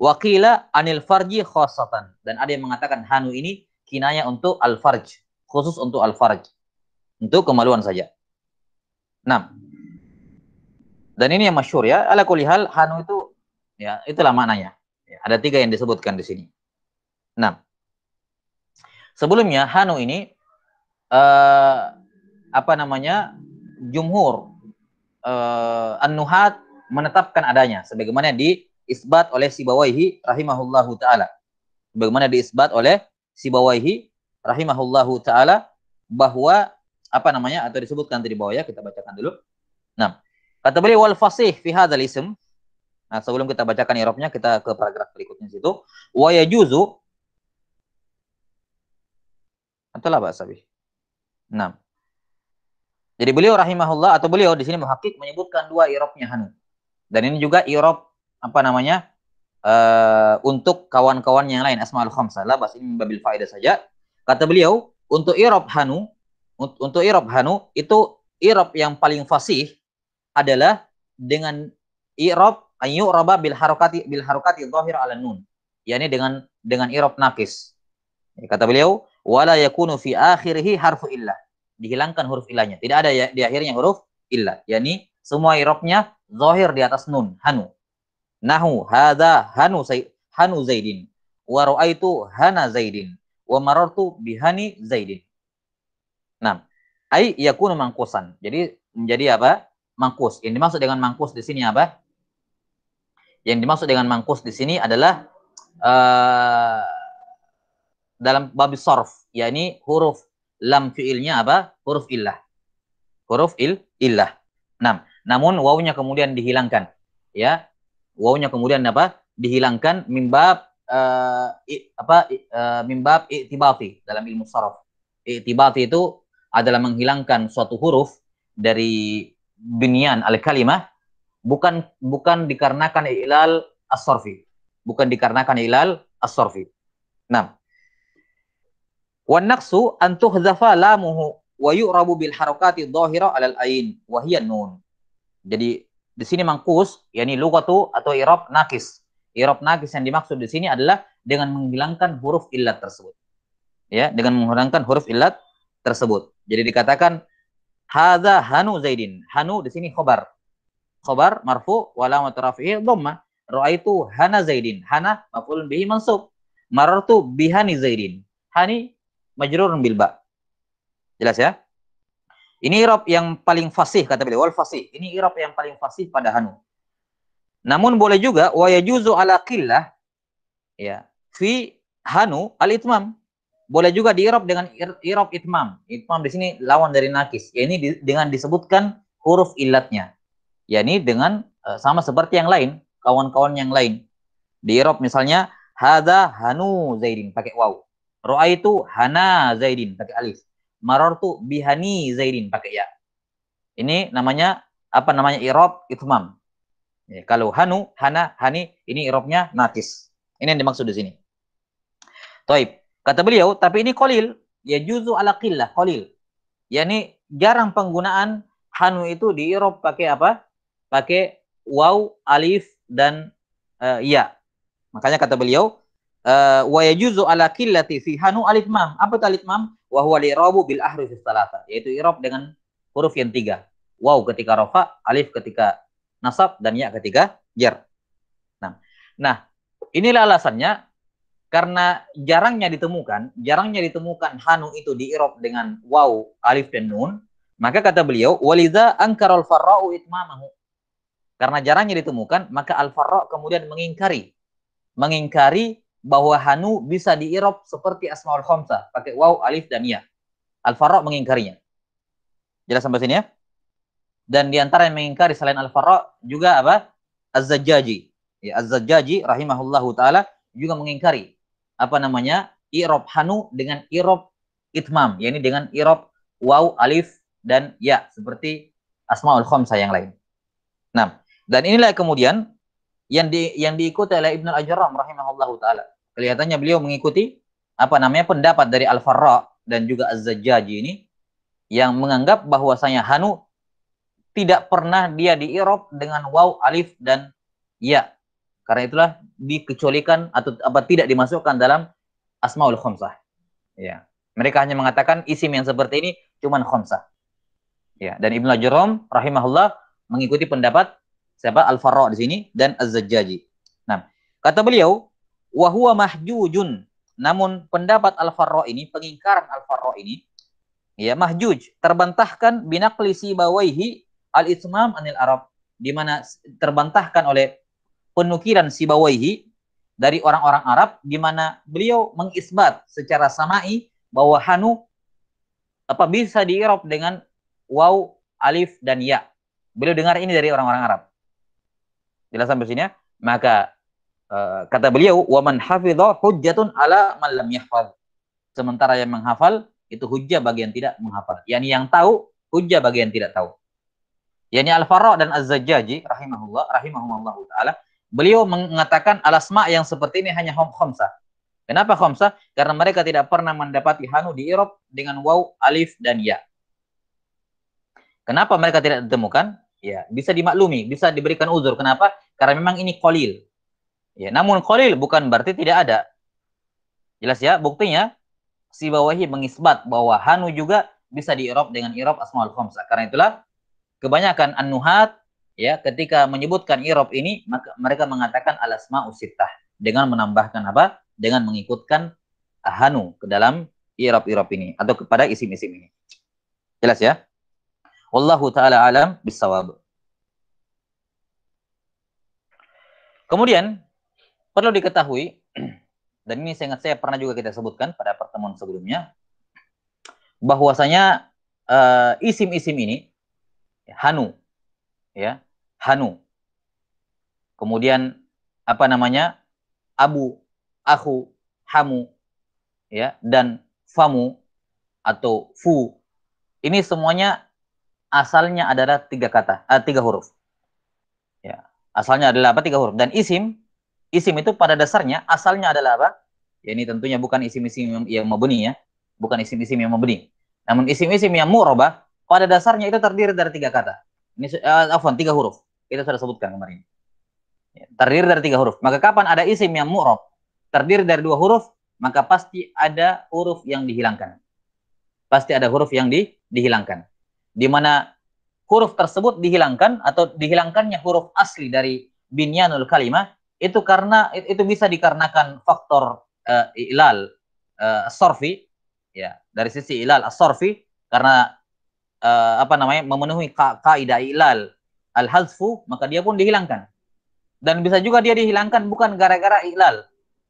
Wakila anil farji khosatan dan ada yang mengatakan hanu ini kinaya untuk al farj, khusus untuk al farj, untuk kemaluan saja. 6. Dan ini yang masyur ya, ala kulihal hanu itu ya itulah maknanya. Ya, ada tiga yang disebutkan di sini. Enam. Sebelumnya hanu ini uh, apa namanya jumhur uh, eh, an menetapkan adanya sebagaimana di isbat oleh Sibawaihi rahimahullahu taala. Sebagaimana diisbat oleh si Sibawaihi rahimahullahu taala bahwa apa namanya atau disebutkan tadi bawah ya kita bacakan dulu. Nah, Kata beliau wal fasih fi hadzal ism. Nah, sebelum kita bacakan irobnya kita ke paragraf berikutnya situ. Wa yajuzu Itulah bahasa bi. 6. Jadi beliau rahimahullah atau beliau di sini muhakkik menyebutkan dua irobnya Hanu. Dan ini juga irob apa namanya? Uh, untuk kawan-kawan yang lain asmaul khamsah lah bahas ini babil faedah saja. Kata beliau, untuk irob Hanu untuk irob Hanu itu irob yang paling fasih adalah dengan i'rab ayu roba bil harokati bil harokati zahir ala nun yakni dengan dengan i'rab naqis kata beliau wala yakunu fi akhirih harfu illah dihilangkan huruf illahnya tidak ada ya, di akhirnya huruf illah yakni semua i'rabnya zohir di atas nun hanu nahu hadza hanu say, hanu zaidin wa raaitu hana zaidin wa marartu bihani zaidin nah ai yakunu mangkusan jadi menjadi apa mangkus. Yang dimaksud dengan mangkus di sini apa? Yang dimaksud dengan mangkus di sini adalah uh, dalam bab sorf, yakni huruf lam fiilnya apa? Huruf illah. Huruf il illah. Nah, namun wawunya kemudian dihilangkan, ya. Wawunya kemudian apa? Dihilangkan mimbab uh, eh, apa uh, eh, mimbab i'tibati dalam ilmu sorf. I'tibati itu adalah menghilangkan suatu huruf dari Binian al-kalimah bukan bukan dikarenakan ilal as Bukan dikarenakan ilal as-sarfi. Nah. wanaksu antuh an lamuhu wa yu'rabu bil harakati dhahira 'alal ain wa hiya nun. Jadi di sini mangkus yakni tu atau irab nakis. Irab nakis yang dimaksud di sini adalah dengan menghilangkan huruf illat tersebut. Ya, dengan menghilangkan huruf illat tersebut. Jadi dikatakan Hada hanu Zaidin. Hanu di sini khobar. Khobar marfu wa alamat rafihi dhamma. Ra'aitu hana Zaidin. Hana maf'ulun bihi mansub. Marartu bihani Zaidin. Hani majrurun bil ba. Jelas ya? Ini irab yang paling fasih kata beliau. Wal fasih. Ini irab yang paling fasih pada hanu. Namun boleh juga wa yajuzu ala qillah ya fi hanu al itmam boleh juga diirob dengan irob itmam. Itmam di sini lawan dari nakis. Ya ini di, dengan disebutkan huruf ilatnya. Ya ini dengan uh, sama seperti yang lain, kawan-kawan yang lain. Diirob misalnya hada hanu zaidin pakai waw. Ru'a itu hana zaidin pakai alif. Maror tu bihani zaidin pakai ya. Ini namanya apa namanya irob itmam. Ya, kalau hanu, hana, hani ini irobnya nakis. Ini yang dimaksud di sini. Toib. Kata beliau, tapi ini kolil. Ya juzu ala qillah, kolil. Yani jarang penggunaan hanu itu di Irop pakai apa? Pakai waw, alif, dan uh, ya. Makanya kata beliau, eh, wa yajuzu ala qillati fi hanu alif mam. Apa itu alif mam? Wa huwa lirabu bil ahrufis salata. Yaitu Irop dengan huruf yang tiga. Waw ketika rofa, alif ketika nasab, dan ya ketika jar. Nah, nah inilah alasannya karena jarangnya ditemukan, jarangnya ditemukan hanu itu di Irak dengan wau alif dan nun, maka kata beliau waliza angkarul farra'u itmamahu. Karena jarangnya ditemukan, maka al-farra' kemudian mengingkari mengingkari bahwa hanu bisa di Irak seperti asmaul khomsa, pakai wau alif dan ya. Al-farra' mengingkarinya. Jelas sampai sini ya? Dan diantara yang mengingkari selain al-farra' juga apa? Az-Zajjaji. Ya, Az-Zajjaji rahimahullahu taala juga mengingkari apa namanya irob hanu dengan irob itmam yakni dengan irob waw alif dan ya seperti asmaul khamsah yang lain. Nah, dan inilah kemudian yang di yang diikuti oleh Ibnu al jarrah rahimahullahu taala. Kelihatannya beliau mengikuti apa namanya pendapat dari Al-Farra dan juga Az-Zajjaji ini yang menganggap bahwasanya hanu tidak pernah dia di dengan waw alif dan ya karena itulah dikecualikan atau apa tidak dimasukkan dalam asmaul khomsah. Ya. Mereka hanya mengatakan isim yang seperti ini cuman khomsah. Ya, dan Ibnu Jurom rahimahullah mengikuti pendapat siapa Al-Farra di sini dan Az-Zajjaji. Nah, kata beliau wa mahjujun. Namun pendapat Al-Farra ini, pengingkaran Al-Farra ini ya mahjuj terbantahkan binakli sibawaihi al-itmam anil arab di mana terbantahkan oleh penukiran Sibawaihi dari orang-orang Arab di mana beliau mengisbat secara samai bahwa Hanu apa bisa diirob dengan waw, alif dan ya. Beliau dengar ini dari orang-orang Arab. Jelas sampai sini ya? Maka uh, kata beliau waman حَفِظَ حُجَّةٌ ala مَنْ لَمْ Sementara yang menghafal itu hujah bagian tidak menghafal. Yani yang tahu hujah bagian tidak tahu Yani Al-Farra dan Az-Zajjaji rahimahullah rahimahumullah taala Beliau mengatakan alasma yang seperti ini hanya hom Kenapa khomsa? Karena mereka tidak pernah mendapati hanu di Irop dengan waw, alif, dan ya. Kenapa mereka tidak ditemukan? Ya, bisa dimaklumi, bisa diberikan uzur. Kenapa? Karena memang ini kolil. Ya, namun kolil bukan berarti tidak ada. Jelas ya, buktinya si Bawahi mengisbat bahwa hanu juga bisa di Eropa dengan irop asmaul khomsa. Karena itulah kebanyakan an-nuhat ya ketika menyebutkan irob ini maka mereka mengatakan alasma usittah dengan menambahkan apa dengan mengikutkan hanu ke dalam irob irob ini atau kepada isim-isim ini jelas ya wallahu taala alam bisawab kemudian perlu diketahui dan ini sangat saya pernah juga kita sebutkan pada pertemuan sebelumnya bahwasanya uh, eh, isim -isim ini hanu ya Hanu kemudian apa namanya Abu Ahu Hamu ya dan Famu atau Fu ini semuanya asalnya adalah tiga kata eh, tiga huruf ya asalnya adalah apa tiga huruf dan isim isim itu pada dasarnya asalnya adalah apa ya ini tentunya bukan isim-isim yang mabuni ya bukan isim-isim yang mabuni. namun isim-isim yang murabah pada dasarnya itu terdiri dari tiga kata ini uh, afwan tiga huruf. Kita sudah sebutkan kemarin. Ya, terdiri dari tiga huruf. Maka kapan ada isim yang mu'rob terdiri dari dua huruf, maka pasti ada huruf yang dihilangkan. Pasti ada huruf yang di, dihilangkan. Di mana huruf tersebut dihilangkan atau dihilangkannya huruf asli dari binyanul kalimah itu karena itu bisa dikarenakan faktor uh, ilal uh, sorfi ya dari sisi ilal asorfi karena uh, apa namanya memenuhi ka kaidah ilal al hazfu maka dia pun dihilangkan dan bisa juga dia dihilangkan bukan gara-gara ilal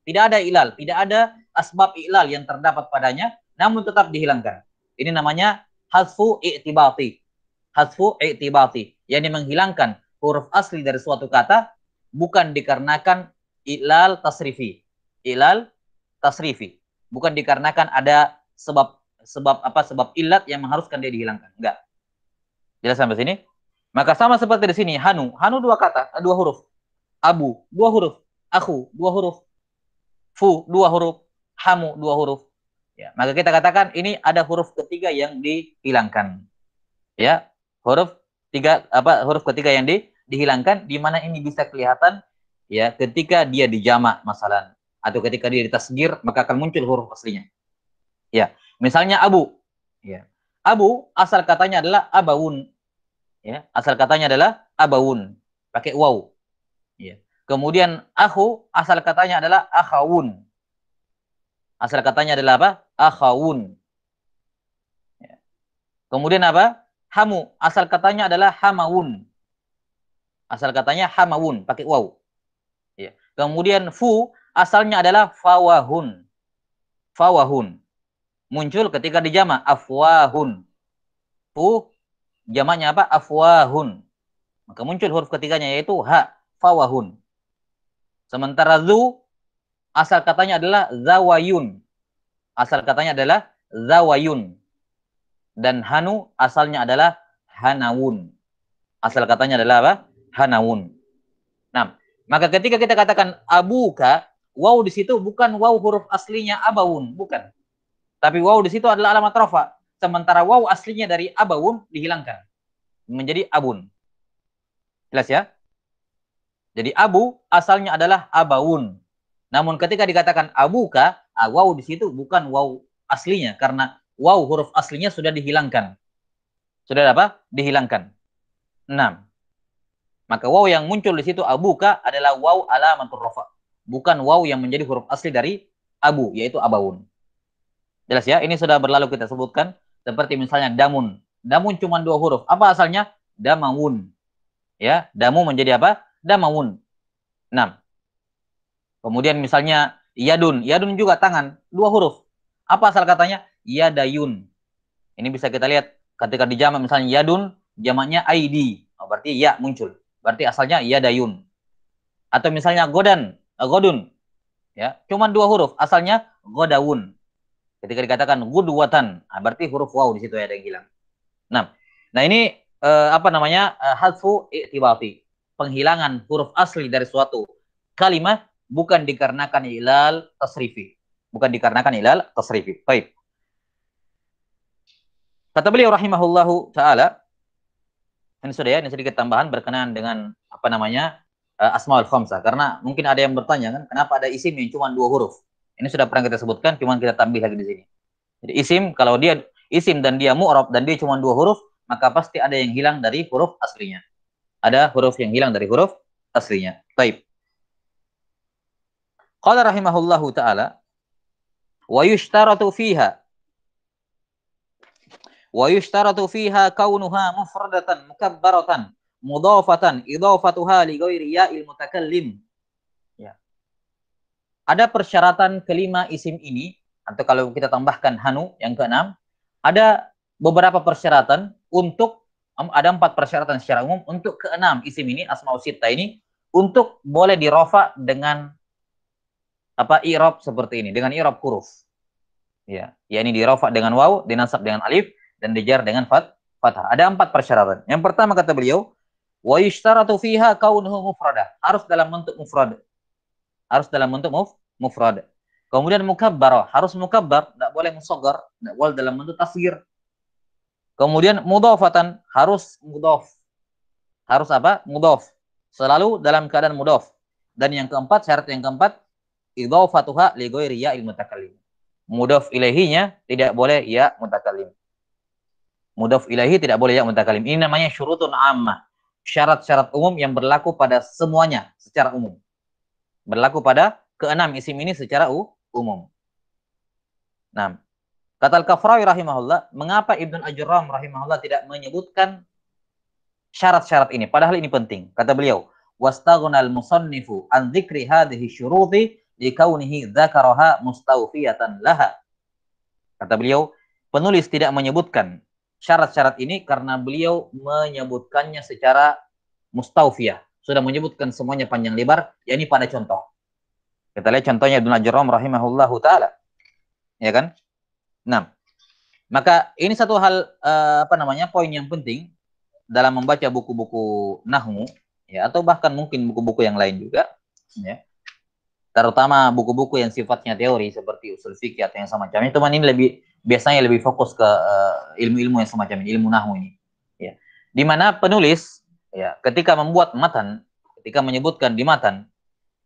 tidak ada ilal tidak ada asbab ilal yang terdapat padanya namun tetap dihilangkan ini namanya hazfu i'tibati hazfu i'tibati yakni menghilangkan huruf asli dari suatu kata bukan dikarenakan ilal tasrifi ilal tasrifi bukan dikarenakan ada sebab sebab apa sebab ilat yang mengharuskan dia dihilangkan. Enggak. Jelas sampai sini? Maka sama seperti di sini hanu, hanu dua kata, dua huruf. Abu dua huruf, aku dua huruf, fu dua huruf, hamu dua huruf. Ya, maka kita katakan ini ada huruf ketiga yang dihilangkan. Ya, huruf tiga apa huruf ketiga yang di, dihilangkan di mana ini bisa kelihatan ya ketika dia dijamak masalah atau ketika dia ditasgir maka akan muncul huruf aslinya. Ya, Misalnya abu. Ya. Abu asal katanya adalah abawun. Ya, asal katanya adalah abawun. Pakai waw. Ya. Kemudian Ahu asal katanya adalah akhawun. Asal katanya adalah apa? Akhawun. Ya. Kemudian apa? Hamu asal katanya adalah hamawun. Asal katanya hamawun pakai waw. Ya. Kemudian fu asalnya adalah fawahun. Fawahun muncul ketika dijama afwahun. Fu jamanya apa? Afwahun. Maka muncul huruf ketiganya yaitu ha fawahun. Sementara zu asal katanya adalah zawayun. Asal katanya adalah zawayun. Dan hanu asalnya adalah hanawun. Asal katanya adalah apa? Hanawun. Nah, maka ketika kita katakan abuka, waw di situ bukan waw huruf aslinya abawun, bukan. Tapi wow di situ adalah alamat rofa. Sementara wow aslinya dari abawum dihilangkan. Menjadi abun. Jelas ya? Jadi abu asalnya adalah abawun. Namun ketika dikatakan abuka, ah, wow di situ bukan wow aslinya. Karena wow huruf aslinya sudah dihilangkan. Sudah apa? Dihilangkan. 6. Maka wow yang muncul di situ abuka adalah wow alamat rofa. Bukan wow yang menjadi huruf asli dari abu, yaitu abawun. Jelas ya, ini sudah berlalu kita sebutkan. Seperti misalnya damun. Damun cuma dua huruf. Apa asalnya? Damawun. Ya, damu menjadi apa? Damawun. Enam. Kemudian misalnya yadun. Yadun juga tangan. Dua huruf. Apa asal katanya? Yadayun. Ini bisa kita lihat ketika di jamak misalnya yadun, jamaknya aidi. Oh, berarti ya muncul. Berarti asalnya yadayun. Atau misalnya godan, eh, godun. Ya, cuma dua huruf. Asalnya godawun. Ketika dikatakan gudwatan, nah, berarti huruf waw di situ ya, ada yang hilang. Nah, nah ini eh, apa namanya? Eh, hadfu i'tibati. Penghilangan huruf asli dari suatu kalimat bukan dikarenakan ilal tasrifi. Bukan dikarenakan ilal tasrifi. Baik. Kata beliau rahimahullahu taala ini sudah ya, ini sedikit tambahan berkenaan dengan apa namanya? Eh, asmaul Khamsah karena mungkin ada yang bertanya kan kenapa ada isim yang cuma dua huruf ini sudah pernah kita sebutkan, cuman kita tambah lagi di sini. Jadi isim kalau dia isim dan dia mu'rob dan dia cuma dua huruf, maka pasti ada yang hilang dari huruf aslinya. Ada huruf yang hilang dari huruf aslinya. Taib. Qala rahimahullahu taala wa yushtaratu fiha wa yushtaratu fiha kaunuha mufradatan mukabbaratan mudhafatan idhafatuha li ghairi ya'il mutakallim ada persyaratan kelima isim ini, atau kalau kita tambahkan hanu yang keenam, ada beberapa persyaratan untuk ada empat persyaratan secara umum untuk keenam isim ini asmaul sita ini untuk boleh dirofa dengan apa irob seperti ini dengan irob huruf ya Ya ini dirofa dengan waw dinasab dengan alif dan dijar dengan fat fathah ada empat persyaratan yang pertama kata beliau wa yushtaratu fiha kaunuhu mufrada harus dalam bentuk mufrada harus dalam bentuk muf mufrad. Kemudian mukabbar harus mukabbar, tidak boleh musogar, tidak boleh dalam bentuk tasgir. Kemudian mudofatan harus mudof, harus apa? Mudof. Selalu dalam keadaan mudof. Dan yang keempat syarat yang keempat idhofatuha li ghairi ya Mudof ilahinya tidak boleh ya mutakalim Mudof ilahi tidak boleh ya mutakalim Ini namanya syurutun ammah. Syarat-syarat umum yang berlaku pada semuanya secara umum. Berlaku pada keenam isim ini secara umum. Nah, kata Al-Kafrawi rahimahullah, mengapa Ibnu Ajram rahimahullah tidak menyebutkan syarat-syarat ini? Padahal ini penting. Kata beliau, wastaghna al-musannifu an dzikri hadhihi syuruti likaunihi dzakaraha mustawfiyatan laha. Kata beliau, penulis tidak menyebutkan syarat-syarat ini karena beliau menyebutkannya secara mustawfiyah, sudah menyebutkan semuanya panjang lebar, yakni pada contoh. Kita lihat contohnya Ibnu Najram rahimahullahu taala. Ya kan? Nah, maka ini satu hal uh, apa namanya? poin yang penting dalam membaca buku-buku nahmu ya atau bahkan mungkin buku-buku yang lain juga ya. Terutama buku-buku yang sifatnya teori seperti usul fikih atau yang semacamnya, teman ini lebih biasanya lebih fokus ke eh, ilmu-ilmu uh, yang semacam ini, ilmu nahu ini. Ya. Di mana penulis ya ketika membuat matan ketika menyebutkan di matan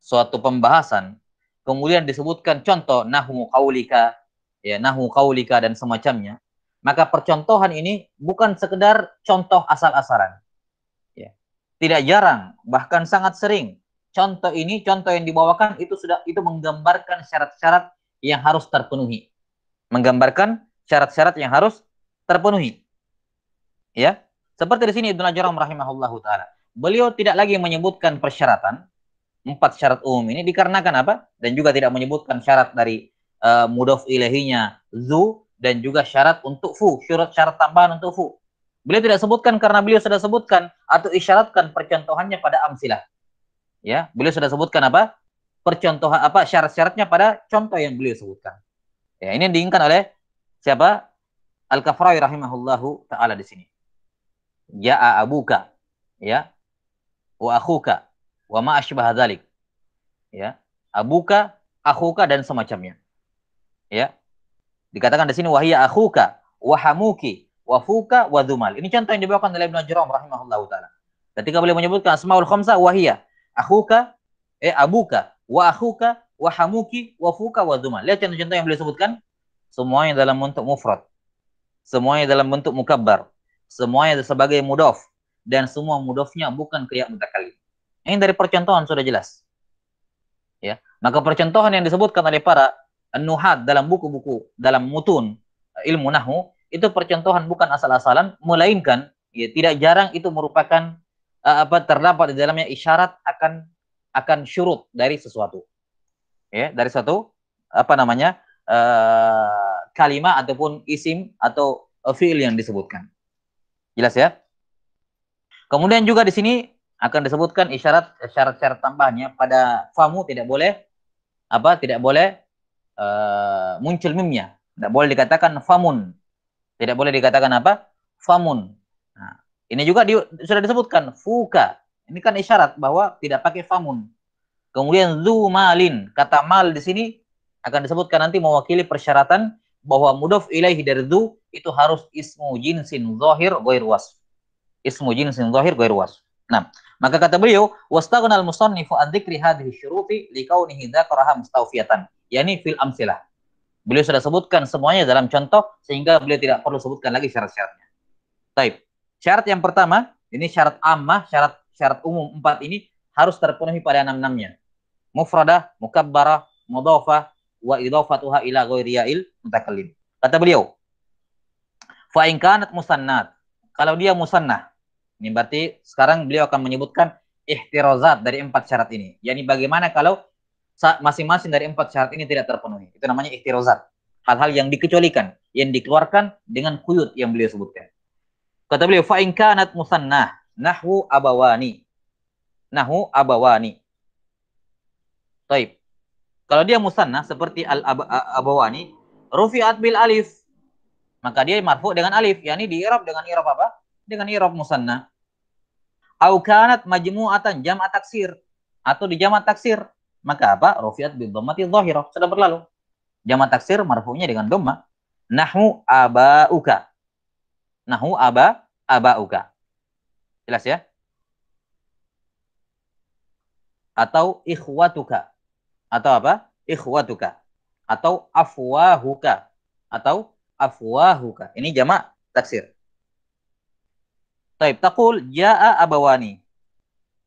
suatu pembahasan kemudian disebutkan contoh nahu kaulika ya nahu kaulika dan semacamnya maka percontohan ini bukan sekedar contoh asal-asalan ya tidak jarang bahkan sangat sering contoh ini contoh yang dibawakan itu sudah itu menggambarkan syarat-syarat yang harus terpenuhi menggambarkan syarat-syarat yang harus terpenuhi ya seperti di sini Ibnu Najram rahimahullahu taala. Beliau tidak lagi menyebutkan persyaratan empat syarat umum ini dikarenakan apa? Dan juga tidak menyebutkan syarat dari uh, mudhof ilahinya zu dan juga syarat untuk fu, syarat syarat tambahan untuk fu. Beliau tidak sebutkan karena beliau sudah sebutkan atau isyaratkan percontohannya pada amsilah. Ya, beliau sudah sebutkan apa? Percontohan apa syarat-syaratnya pada contoh yang beliau sebutkan. Ya, ini diinginkan oleh siapa? Al-Kafrawi rahimahullahu taala di sini ja'a abuka ya wa akhuka wa ma asbaha dzalik ya abuka akhuka dan semacamnya ya dikatakan di sini wahia akhuka wa hamuki wa fuka wa dzumal ini contoh yang dibawakan oleh Ibnu Jarum rahimahullahu taala ketika beliau menyebutkan asmaul khamsa wahia akhuka eh abuka wa akhuka wa hamuki wa fuka wa dzumal lihat contoh-contoh yang beliau sebutkan semuanya dalam bentuk mufrad semuanya dalam bentuk mukabbar semuanya sebagai mudof dan semua mudofnya bukan ke ya mutakalim. Ini dari percontohan sudah jelas. Ya, maka percontohan yang disebutkan oleh para nuhat dalam buku-buku dalam mutun eh, ilmu Nahu itu percontohan bukan asal-asalan melainkan ya tidak jarang itu merupakan uh, apa terdapat di dalamnya isyarat akan akan syurut dari sesuatu. Ya, dari satu apa namanya? Uh, eh, kalimat ataupun isim atau fi'il yang disebutkan. Jelas ya? Kemudian juga di sini akan disebutkan isyarat syarat-syarat tambahnya pada famu tidak boleh apa tidak boleh uh, muncul mimnya tidak boleh dikatakan famun tidak boleh dikatakan apa famun nah, ini juga di, sudah disebutkan fuka ini kan isyarat bahwa tidak pakai famun kemudian zumalin kata mal di sini akan disebutkan nanti mewakili persyaratan bahwa mudof ilaihi dari dhu itu harus ismu jinsin zahir ghair wasf. Ismu jinsin zahir ghair wasf. Nah, maka kata beliau, wastaghnal musannifu an dzikri hadhihi syuruti likaunihi dzakaraha mustawfiyatan, yakni fil amsilah. Beliau sudah sebutkan semuanya dalam contoh sehingga beliau tidak perlu sebutkan lagi syarat-syaratnya. Baik. Syarat yang pertama, ini syarat ammah, syarat syarat umum empat ini harus terpenuhi pada enam-enamnya. Mufradah, mukabbarah, mudhafah, wa idhafatuha ila ghairi mutakallim. Kata beliau, fa in kanat musannat. Kalau dia musannah, ini berarti sekarang beliau akan menyebutkan ihtirazat dari empat syarat ini. Yani bagaimana kalau masing-masing dari empat syarat ini tidak terpenuhi. Itu namanya ihtirazat. Hal-hal yang dikecualikan, yang dikeluarkan dengan kuyut yang beliau sebutkan. Kata beliau, fa in kanat musannah nahwu abawani. Nahwu abawani. Taib. Kalau dia musannah seperti al abawani, rufi'at bil alif. Maka dia marfu dengan alif, yakni di i'rab dengan i'rab apa? Dengan i'rab musanna. Au kanat majmu'atan jam'a taksir atau di jamak taksir, maka apa? Rufi'at bil dhammati dhahirah. Sudah berlalu. Jamat taksir marfu'nya dengan dhamma. Nahmu aba'uka. Nahmu aba aba'uka. Jelas ya? Atau ikhwatuka. Atau apa? Ikhwatuka atau afwahuka atau afwahuka. Ini jamak taksir. Taib takul jaa abawani.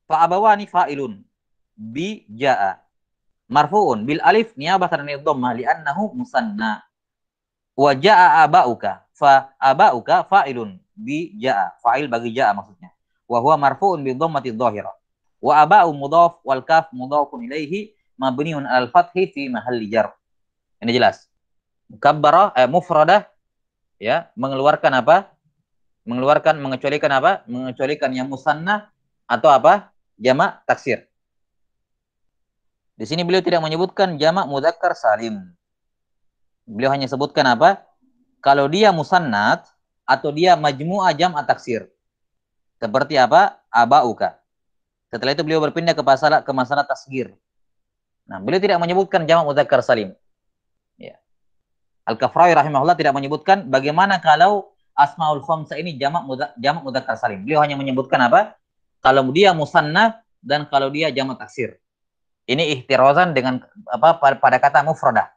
Fa abawani fa'ilun bi jaa. Marfu'un bil alif niyabatan anil dhammah li'annahu musanna. Wa jaa abauka fa abauka fa'ilun bi jaa. Fa'il bagi jaa maksudnya. Wa huwa marfu'un bi dhammati dhahirah. Wa abau mudhaf wal kaf mudhafun ilaihi mabniun al fathi fi mahalli jar. Ini jelas. Mukabbarah eh, mufradah ya, mengeluarkan apa? Mengeluarkan mengecualikan apa? Mengecualikan yang musannah atau apa? jamak taksir. Di sini beliau tidak menyebutkan jamak muzakkar salim. Beliau hanya sebutkan apa? Kalau dia musannat atau dia majmu'a jam'a taksir. Seperti apa? Abauka. Setelah itu beliau berpindah ke masalah ke masalah tasgir. Nah, beliau tidak menyebutkan jamak muzakkar salim. Al-Kafrawi rahimahullah tidak menyebutkan bagaimana kalau Asmaul Khamsa ini jamak muda, jamak mudzakkar salim. Beliau hanya menyebutkan apa? Kalau dia musanna dan kalau dia jamak taksir. Ini ihtirozan dengan apa pada kata mufradah.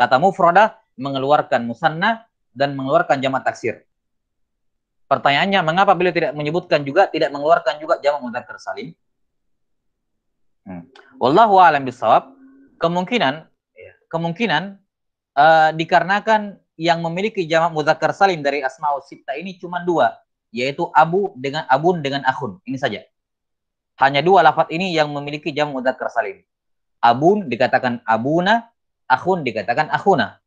Kata mufradah mengeluarkan musanna dan mengeluarkan jamak taksir. Pertanyaannya, mengapa beliau tidak menyebutkan juga, tidak mengeluarkan juga jamak mudzakkar salim? Hmm. Wallahu a'lam bisawab. Kemungkinan, iya. kemungkinan Eh, dikarenakan yang memiliki jamak muzakkar salim dari asmaul sitta ini cuma dua, yaitu abu dengan abun dengan akhun. Ini saja. Hanya dua lafat ini yang memiliki jamak muzakkar salim. Abun dikatakan abuna, akhun dikatakan akhuna.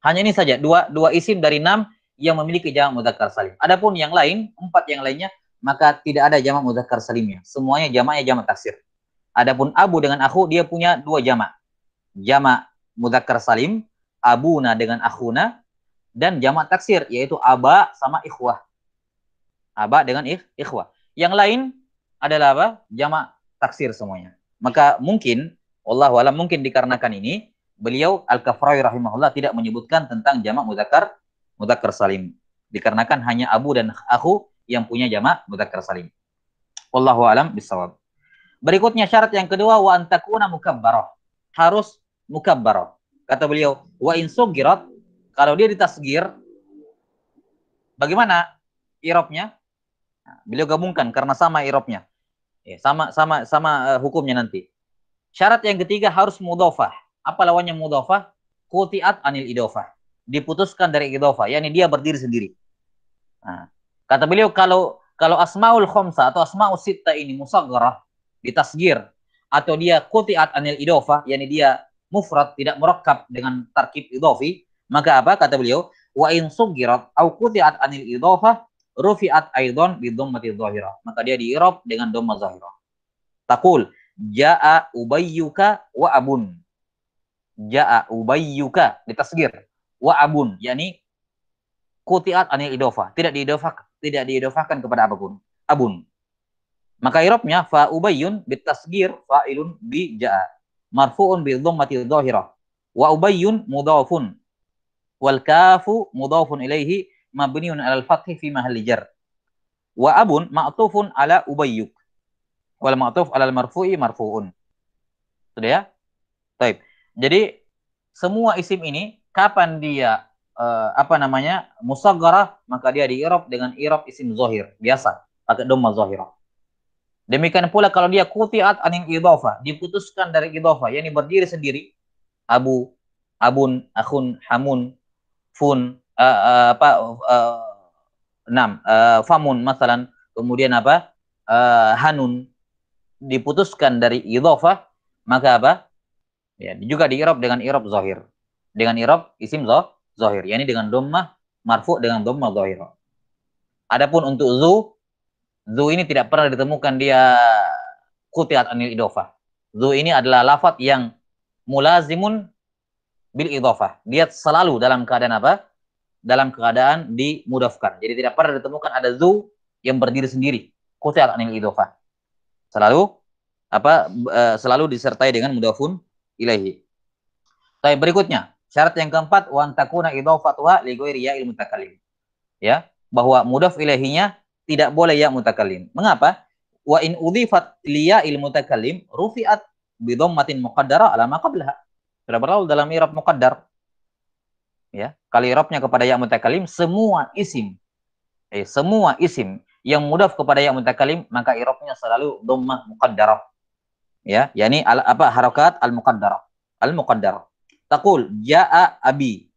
Hanya ini saja dua dua isim dari enam yang memiliki jamak muzakkar salim. Adapun yang lain, empat yang lainnya maka tidak ada jamak muzakkar salimnya. Semuanya jamaknya jamak taksir. Adapun abu dengan akhu dia punya dua jamak. Jamak muzakkar salim abuna dengan akhuna dan jamak taksir yaitu aba sama ikhwah. Aba dengan ikh, ikhwah. Yang lain adalah apa? Jamak taksir semuanya. Maka mungkin Allah wala mungkin dikarenakan ini beliau Al-Kafrawi rahimahullah tidak menyebutkan tentang jamak mudzakkar mudzakkar salim dikarenakan hanya abu dan akhu yang punya jamak mudzakkar salim. Wallahu alam bisawab. Berikutnya syarat yang kedua wa antakuna mukabbarah. Harus mukabbarah. Kata beliau, wa sugirat kalau dia ditasgir, bagaimana irobnya? Nah, beliau gabungkan karena sama irobnya. Ya, sama sama sama uh, hukumnya nanti. Syarat yang ketiga harus mudofah. Apa lawannya mudofah? Kutiat anil idofah. Diputuskan dari idofah, yakni dia berdiri sendiri. Nah, kata beliau kalau kalau asmaul khomsa atau asmaul sitta ini musagharah ditasgir atau dia kutiat anil idofah, yakni dia mufrad tidak merekap dengan tarkib idofi maka apa kata beliau? Wa in sugirat au qutiat anil idofa rufi'at aidon bi dhammati zahira Maka dia diirab dengan dhamma zahirah. Takul jaa ubayyuka wa abun. Jaa ubayyuka ditasgir wa abun yakni kutiat anil idofa tidak diidhofah tidak diidofakan kepada apapun. Abun. Maka irobnya fa ubayyun bitasgir fa'ilun bi jaa marfu'un bil dhammati dhahirah wa ubayyun mudhafun wal kafu mudhafun ilaihi mabniun al fathi fi mahalli jar wa abun ma'tufun ala ubayyuk wal ma'tuf al marfu'i marfu'un sudah ya Taib. jadi semua isim ini kapan dia uh, apa namanya musagharah maka dia irob dengan irob isim zahir biasa pakai dhamma zahirah. Demikian pula kalau dia kutiat anil idofa, diputuskan dari idofa, yakni berdiri sendiri, abu, abun, akun hamun, fun, uh, uh, apa, uh, enam, uh, famun, masalan, kemudian apa, uh, hanun, diputuskan dari idofa, maka apa, ya, juga diirob dengan irap zohir, dengan irap isim zohir, yakni dengan domah marfu dengan domah zohir. Adapun untuk zu, zu ini tidak pernah ditemukan dia kutiat anil idofah. Zu ini adalah lafat yang mulazimun bil idofah. Dia selalu dalam keadaan apa? Dalam keadaan dimudafkan. Jadi tidak pernah ditemukan ada zu yang berdiri sendiri. Kutiat anil idofah. Selalu apa e, selalu disertai dengan mudafun ilaihi. Tapi berikutnya, syarat yang keempat wan takuna idofatuha li ghairi ya ilmu takalim. Ya, bahwa mudaf ilahinya tidak boleh ya mutakalim. Mengapa? Wa in udhifat liya il mutakalim rufi'at bidhommatin muqaddara ala ma qablaha. Sudah berlalu dalam i'rab muqaddar. Ya, kali i'rabnya kepada ya mutakalim semua isim eh semua isim yang mudaf kepada ya mutakalim maka i'rabnya selalu dhommah muqaddara. Ya, yakni al, apa harakat al muqaddara. Al muqaddara. Taqul jaa abi.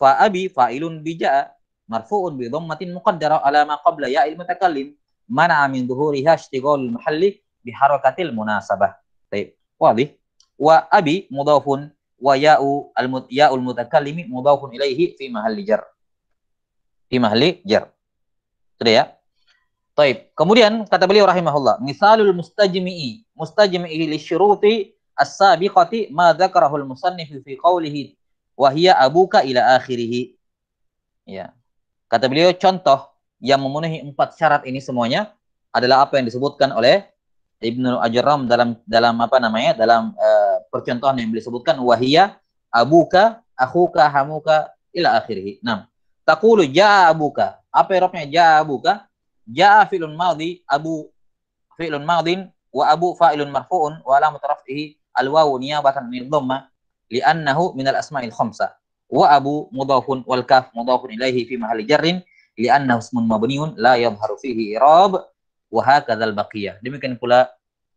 Fa abi fa'ilun bija'a. مرفوع بضمة مقدرة على ما قبل ياء المتكلم منع من ظهورها اشتغال المحل بحركة المناسبة طيب واضح وأبي مضاف وياء المت... ياء المتكلم مضاف إليه في محل جر في محل جر sudah ya Taib. Kemudian kata beliau rahimahullah, misalul mustajmi'i, mustajmi'i li syuruti as-sabiqati ma dzakarahul musannif fi qawlihi wa hiya abuka ila akhirih. Ya. Kata beliau, contoh yang memenuhi empat syarat ini semuanya adalah apa yang disebutkan oleh Ibnu Ajram dalam dalam apa namanya? dalam uh, percontohan yang beliau sebutkan wahia abuka, akhuka, hamuka ila akhirih. 6. Taqulu jaa abuka. Apa i'rabnya ja abuka? ja fi'lun madhi abu fi'lun madhin wa abu fa'ilun marfu'un wa alamat raf'ihi al wawu niyabatan min dhamma li'annahu min al asma'il khamsah wa abu mudhafun wal kaf mudhafun ilaihi fi mahalli jarrin li li'annahu ismun mabniun la yadhharu fihi i'rab wa hakadzal baqiyah. Demikian pula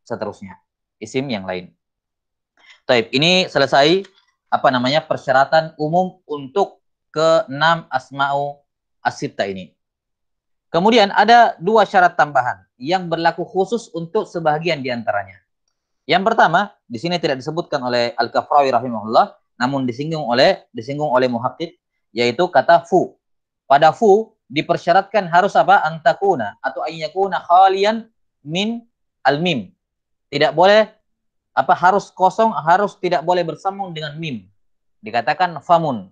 seterusnya isim yang lain. Taib, ini selesai apa namanya persyaratan umum untuk ke-6 asma'u as ini. Kemudian ada dua syarat tambahan yang berlaku khusus untuk sebagian diantaranya. Yang pertama, di sini tidak disebutkan oleh Al-Kafrawi rahimahullah, namun disinggung oleh disinggung oleh muhakkik yaitu kata fu. Pada fu dipersyaratkan harus apa? antakuna atau ayyakuna khalian min al-mim. Tidak boleh apa harus kosong, harus tidak boleh bersambung dengan mim. Dikatakan famun.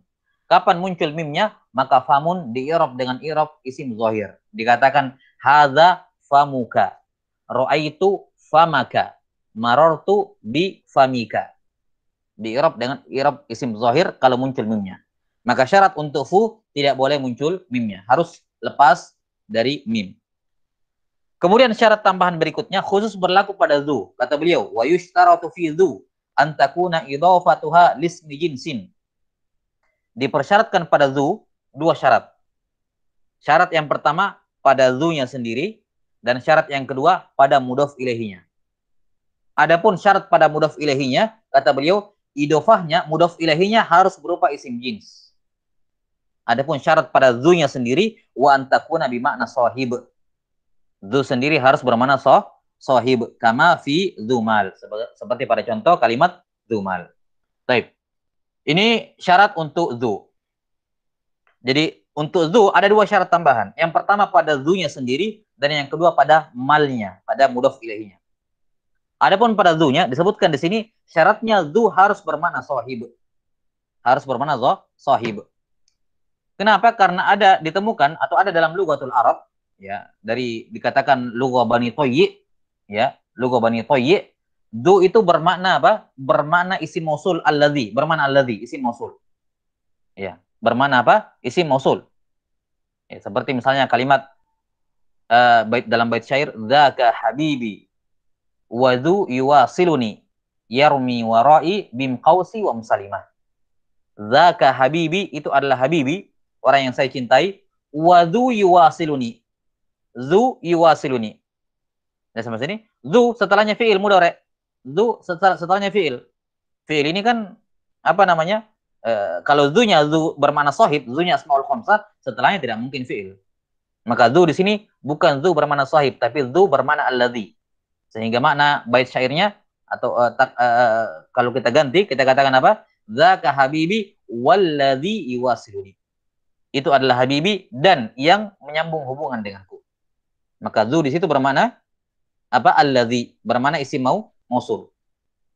Kapan muncul mimnya? Maka famun diirob dengan irob isim zohir. Dikatakan haza famuka. Ro'aitu famaka. Marortu bi famika di diirab dengan irab isim zohir kalau muncul mimnya. Maka syarat untuk fu tidak boleh muncul mimnya, harus lepas dari mim. Kemudian syarat tambahan berikutnya khusus berlaku pada zu. Kata beliau, wa yushtaratu fi zu an takuna idhafatuha lismi jinsin. Dipersyaratkan pada zu dua syarat. Syarat yang pertama pada zu nya sendiri dan syarat yang kedua pada mudhof ilahinya. Adapun syarat pada mudhof ilahinya kata beliau idofahnya, mudof ilahinya harus berupa isim jins. Adapun syarat pada zunya sendiri, wa antakuna bimakna sahib. Zu sendiri harus bermakna soh, sahib Kama fi zumal. Seperti pada contoh kalimat zumal. Baik. Ini syarat untuk zu. Jadi untuk zu ada dua syarat tambahan. Yang pertama pada zunya sendiri dan yang kedua pada malnya, pada mudof ilahinya. Adapun pada zunya disebutkan di sini syaratnya zu harus bermana sahib. Harus bermana zo, sahib. Kenapa? Karena ada ditemukan atau ada dalam lugatul Arab ya dari dikatakan lugu bani toyi ya lugu bani toyi du itu bermakna apa bermakna isi mausul alladhi bermakna alladhi isi mosul ya bermakna apa Isi mosul ya, seperti misalnya kalimat uh, bait dalam bait syair zaka habibi Wadu yuwasiluni yarmi warai bim qausi wa musalimah. Zaka habibi itu adalah habibi, orang yang saya cintai. Wadu yuwasiluni. Zu yuwasiluni. Ya sama sini. Zu setelahnya fiil mudore. Zu setel, setelahnya fiil. Fiil ini kan apa namanya? E, kalau zunya zu bermakna sohib, zunya asmaul khamsah, setelahnya tidak mungkin fiil. Maka zu di sini bukan zu bermakna sohib, tapi zu bermakna Al sehingga makna bait syairnya atau uh, eh, tak, uh, eh, kalau kita ganti kita katakan apa? Zaka habibi walladhi iwasiluni. Itu adalah habibi dan yang menyambung hubungan denganku. Maka zu di situ bermakna apa? Alladhi bermakna isi mau musul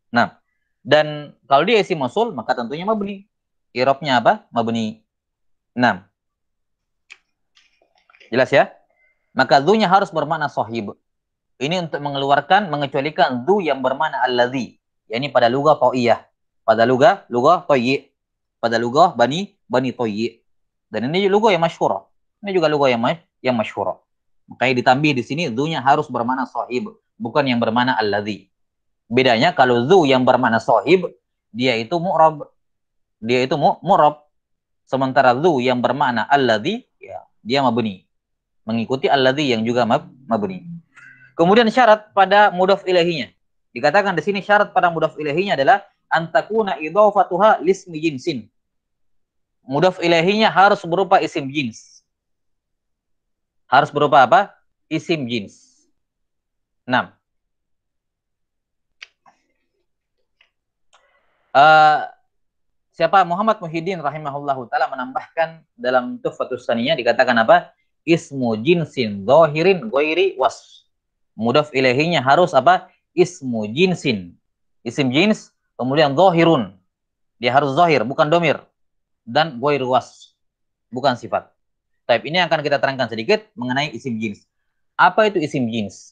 Nah, dan kalau dia isi musul maka tentunya mabni. Irobnya apa? Mabni. Nah. Jelas ya? Maka zunya harus bermakna sahib. Ini untuk mengeluarkan, mengecualikan du yang bermana alladhi. Ya, ini pada lugah ta'iyah. Pada lugah, lugah to'yi. Pada lugah bani, bani to'yi. Dan ini juga lugah yang masyhur. Ini juga lugah yang, yang masyhur. Makanya ditambih di sini, du nya harus bermana sahib. Bukan yang bermana alladhi. Bedanya kalau du yang bermana sahib, dia itu mu'rab. Dia itu mu'rab. Sementara du yang bermakna alladhi, ya, dia mabuni, Mengikuti alladhi yang juga mab, Kemudian syarat pada mudhof ilahinya. Dikatakan di sini syarat pada mudhof ilahinya adalah antakuna idhofatuha lismi jinsin. Mudhof ilahinya harus berupa isim jins. Harus berupa apa? Isim jins. 6. Uh, eh, siapa Muhammad Muhyiddin rahimahullahu taala menambahkan dalam Tuhfatus Saniyah dikatakan apa? Ismu jinsin zahirin ghairi wasf mudaf ilahinya harus apa? Ismu jinsin. Isim jins, kemudian zahirun. Dia harus zohir, bukan domir. Dan was, bukan sifat. Type ini akan kita terangkan sedikit mengenai isim jins. Apa itu isim jins?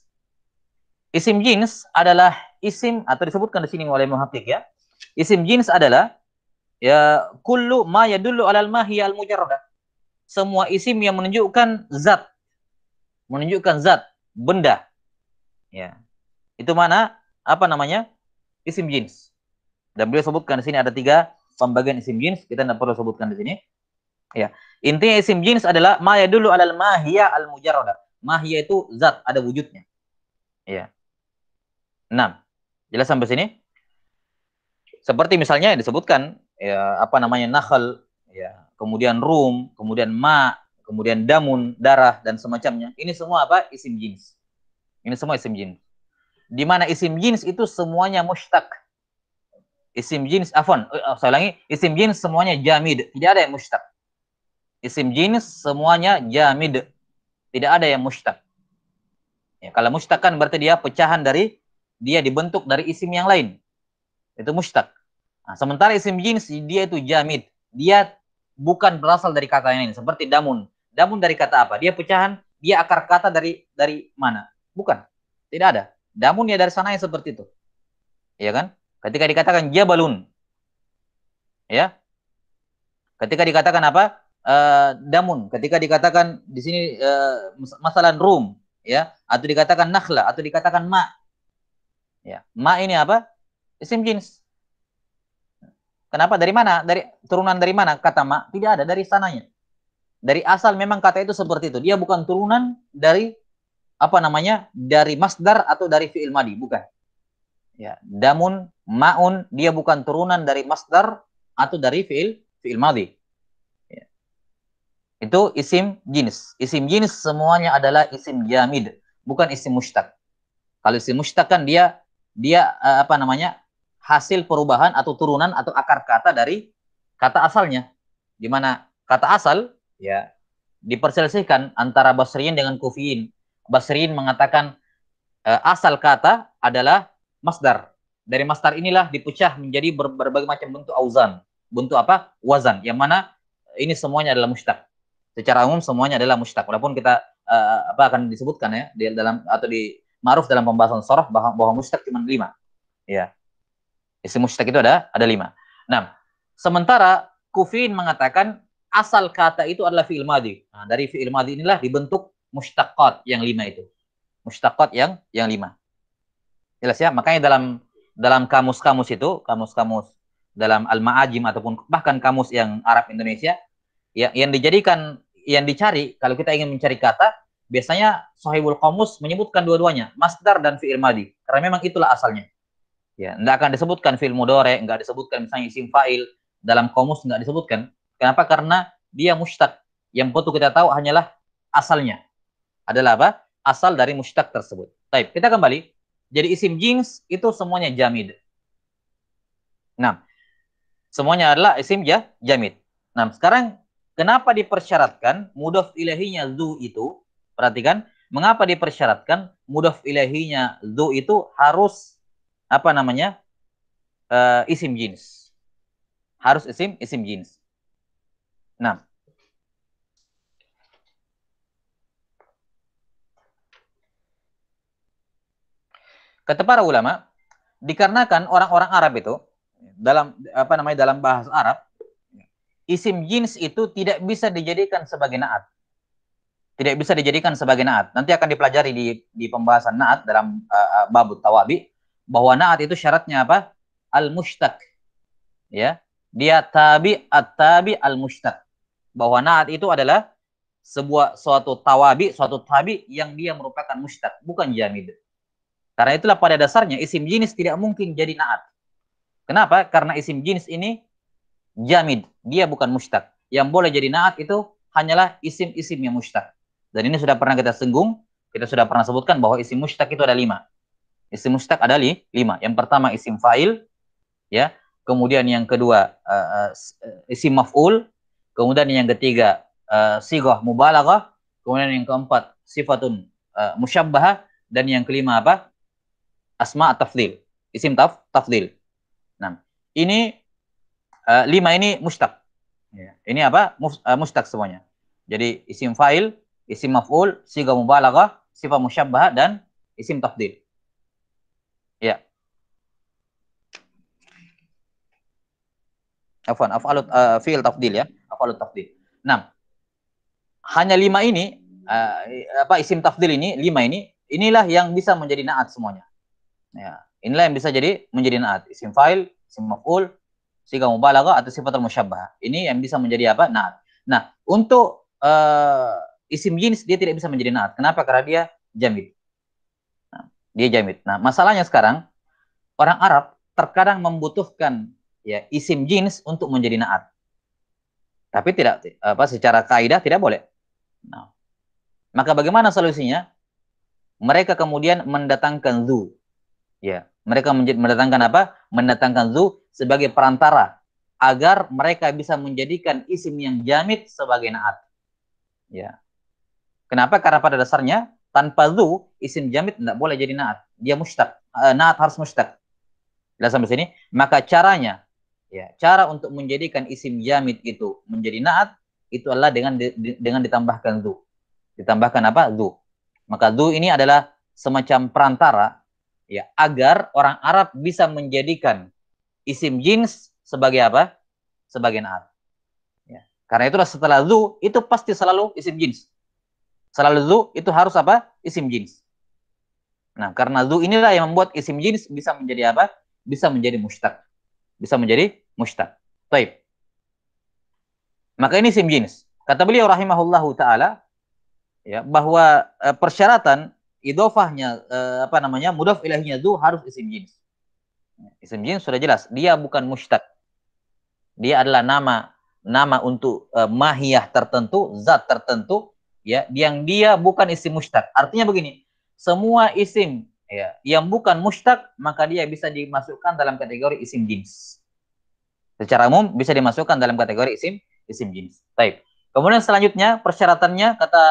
Isim jins adalah isim atau disebutkan di sini oleh muhakkik ya. Isim jins adalah ya kullu ma yadullu alal mahiyal mujarrada Semua isim yang menunjukkan zat menunjukkan zat, benda. Ya. Itu mana? Apa namanya? Isim jins Dan beliau sebutkan di sini ada tiga pembagian isim jins Kita tidak perlu sebutkan di sini. Ya. Intinya isim jins adalah maya dulu adalah mahia al mujarrada. Mahia itu zat, ada wujudnya. Ya. enam. Jelas sampai sini? Seperti misalnya yang disebutkan ya apa namanya nakhal, ya, kemudian rum, kemudian ma, kemudian damun, darah dan semacamnya. Ini semua apa? Isim jins ini semua isim jenis. Di mana isim jins itu semuanya mushtaq. Isim jins afon, eh, oh, saya ulangi, isim jins semuanya jamid. Tidak ada yang mushtaq. Isim jenis semuanya jamid. Tidak ada yang mushtaq. Ya, kalau mushtaq kan berarti dia pecahan dari, dia dibentuk dari isim yang lain. Itu mushtaq. Nah, sementara isim jenis dia itu jamid. Dia bukan berasal dari kata yang lain. Seperti damun. Damun dari kata apa? Dia pecahan, dia akar kata dari dari mana? Bukan. Tidak ada. Namun ya dari sana yang seperti itu. Ya kan? Ketika dikatakan jabalun. Ya. Ketika dikatakan apa? E, damun. Ketika dikatakan di sini eh, masalahan masalah rum, ya, atau dikatakan nakhla, atau dikatakan ma. Ya, ma ini apa? Isim jins. Kenapa? Dari mana? Dari turunan dari mana kata ma? Tidak ada dari sananya. Dari asal memang kata itu seperti itu. Dia bukan turunan dari apa namanya dari masdar atau dari fiil madi bukan ya damun maun dia bukan turunan dari masdar atau dari fiil fiil madi ya. itu isim jenis isim jenis semuanya adalah isim jamid bukan isim mustaq kalau isim mustaq kan dia dia eh, apa namanya hasil perubahan atau turunan atau akar kata dari kata asalnya di mana kata asal ya diperselisihkan antara Basriyin dengan Kufiyin Basriin mengatakan uh, asal kata adalah masdar. Dari masdar inilah dipecah menjadi ber berbagai macam bentuk auzan, bentuk apa? wazan yang mana eh, ini semuanya adalah mustaq. Secara umum semuanya adalah mustaq. Walaupun kita uh, apa akan disebutkan ya di dalam atau di ma'ruf dalam pembahasan sorof bahwa, bahwa mustaq cuma lima. Ya. Isi mustaq itu ada ada lima. Nah, sementara Kufin mengatakan asal kata itu adalah fi'il madhi. Nah, dari fi'il madhi inilah dibentuk mustaqot yang lima itu. mustaqot yang yang lima. Jelas ya? Makanya dalam dalam kamus-kamus itu, kamus-kamus dalam al-ma'ajim ataupun bahkan kamus yang Arab Indonesia yang yang dijadikan yang dicari kalau kita ingin mencari kata biasanya Sahibul kamus menyebutkan dua-duanya, masdar dan fi'il madi. Karena memang itulah asalnya. Ya, enggak akan disebutkan fi'il mudore, enggak disebutkan misalnya isim fa'il dalam komus nggak disebutkan. Kenapa? Karena dia mustaq. Yang perlu kita tahu hanyalah asalnya adalah apa? Asal dari mushtaq tersebut. Baik, kita kembali. Jadi isim jins itu semuanya jamid. Nah, semuanya adalah isim ya jamid. Nah, sekarang kenapa dipersyaratkan mudof ilahinya zu itu? Perhatikan, mengapa dipersyaratkan mudof ilahinya zu itu harus apa namanya? Uh, isim jins. Harus isim isim jins. Nah, Kata para ulama, dikarenakan orang-orang Arab itu dalam apa namanya dalam bahasa Arab isim jins itu tidak bisa dijadikan sebagai naat. Tidak bisa dijadikan sebagai naat. Nanti akan dipelajari di di pembahasan naat dalam uh, eh, eh, babut tawabi bahwa naat itu syaratnya apa? Al mushtaq. Ya. Dia tabi at-tabi al mushtaq. Bahwa naat itu adalah sebuah suatu tawabi, suatu tabi yang dia merupakan mushtaq, bukan jamid. Karena itulah pada dasarnya isim jenis tidak mungkin jadi naat. Kenapa? Karena isim jenis ini jamid, dia bukan mustak. Yang boleh jadi naat itu hanyalah isim-isim yang mustaq. Dan ini sudah pernah kita singgung, kita sudah pernah sebutkan bahwa isim mustak itu ada lima. Isim mustaq ada li, lima. Yang pertama isim fa'il, ya. Kemudian yang kedua uh, isim maf'ul. Kemudian yang ketiga uh, eh, sigoh mubalaghah. Kemudian yang keempat sifatun uh, musyabbahah. Dan yang kelima apa? asma tafdil isim taf tafdil nah ini uh, lima ini mustaq yeah. ini apa Muf, eh, mustaq semuanya jadi isim fa'il isim maf'ul siga mubalaghah sifat musyabbah dan isim tafdil ya afwan af'alut uh, fi'il tafdil ya af'alut tafdil Nah, hanya lima ini uh, apa isim tafdil ini lima ini inilah yang bisa menjadi naat semuanya Ya, inilah yang bisa jadi menjadi naat. Isim fa'il, isim maf'ul, sifat mubalaghah atau sifat musyabbah. Ini yang bisa menjadi apa? Naat. Nah, untuk uh, isim jenis dia tidak bisa menjadi naat. Kenapa? Karena dia jamid. Nah, dia jamid. Nah, masalahnya sekarang orang Arab terkadang membutuhkan ya isim jenis untuk menjadi naat. Tapi tidak apa secara kaidah tidak boleh. Nah, maka bagaimana solusinya? Mereka kemudian mendatangkan zu Ya, mereka mendatangkan apa? Mendatangkan zu sebagai perantara agar mereka bisa menjadikan isim yang jamit sebagai naat. Ya. Kenapa? Karena pada dasarnya tanpa zu isim jamit tidak boleh jadi naat. Dia mustak eh, naat harus mustak Jelas sampai sini? Maka caranya ya, cara untuk menjadikan isim jamit itu menjadi naat itu adalah dengan dengan ditambahkan zu. Ditambahkan apa? Zu. Maka zu ini adalah semacam perantara ya agar orang Arab bisa menjadikan isim jins sebagai apa? Sebagai naat. Ya. Karena itulah setelah zu itu pasti selalu isim jins. Selalu zu itu harus apa? Isim jins. Nah, karena zu inilah yang membuat isim jins bisa menjadi apa? Bisa menjadi mustaq. Bisa menjadi mustaq. Baik. Maka ini isim jins. Kata beliau rahimahullahu taala ya bahwa eh, persyaratan idofahnya uh, eh, apa namanya mudaf ilahnya itu harus isim jins. Isim jins sudah jelas, dia bukan mustad. Dia adalah nama nama untuk uh, mahiyah tertentu, zat tertentu ya, yang dia bukan isim mustad. Artinya begini, semua isim ya yang bukan mustad maka dia bisa dimasukkan dalam kategori isim jins. Secara umum bisa dimasukkan dalam kategori isim isim jins. Baik. Kemudian selanjutnya persyaratannya kata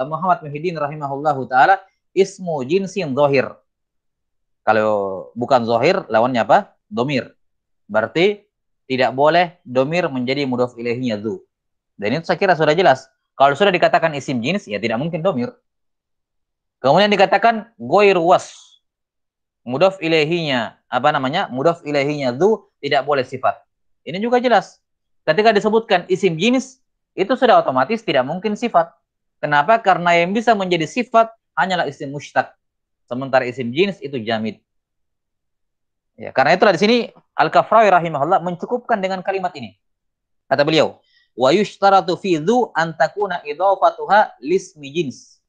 eh, Muhammad Muhyiddin rahimahullahu taala ismu jinsin zohir. Kalau bukan zohir, lawannya apa? Domir. Berarti tidak boleh domir menjadi mudhof ilaihnya zu. Dan itu saya kira sudah jelas. Kalau sudah dikatakan isim jenis, ya tidak mungkin domir. Kemudian dikatakan goir was. Mudhof ilaihinya, apa namanya? Mudhof ilaihinya zu tidak boleh sifat. Ini juga jelas. Ketika disebutkan isim jenis, itu sudah otomatis tidak mungkin sifat. Kenapa? Karena yang bisa menjadi sifat hanyalah isim mustaq. Sementara isim jenis itu jamid. Ya, karena itulah di sini Al-Kafrawi rahimahullah mencukupkan dengan kalimat ini. Kata beliau, wa yushtaratu fi dhu an takuna idhafatuha lismi jins.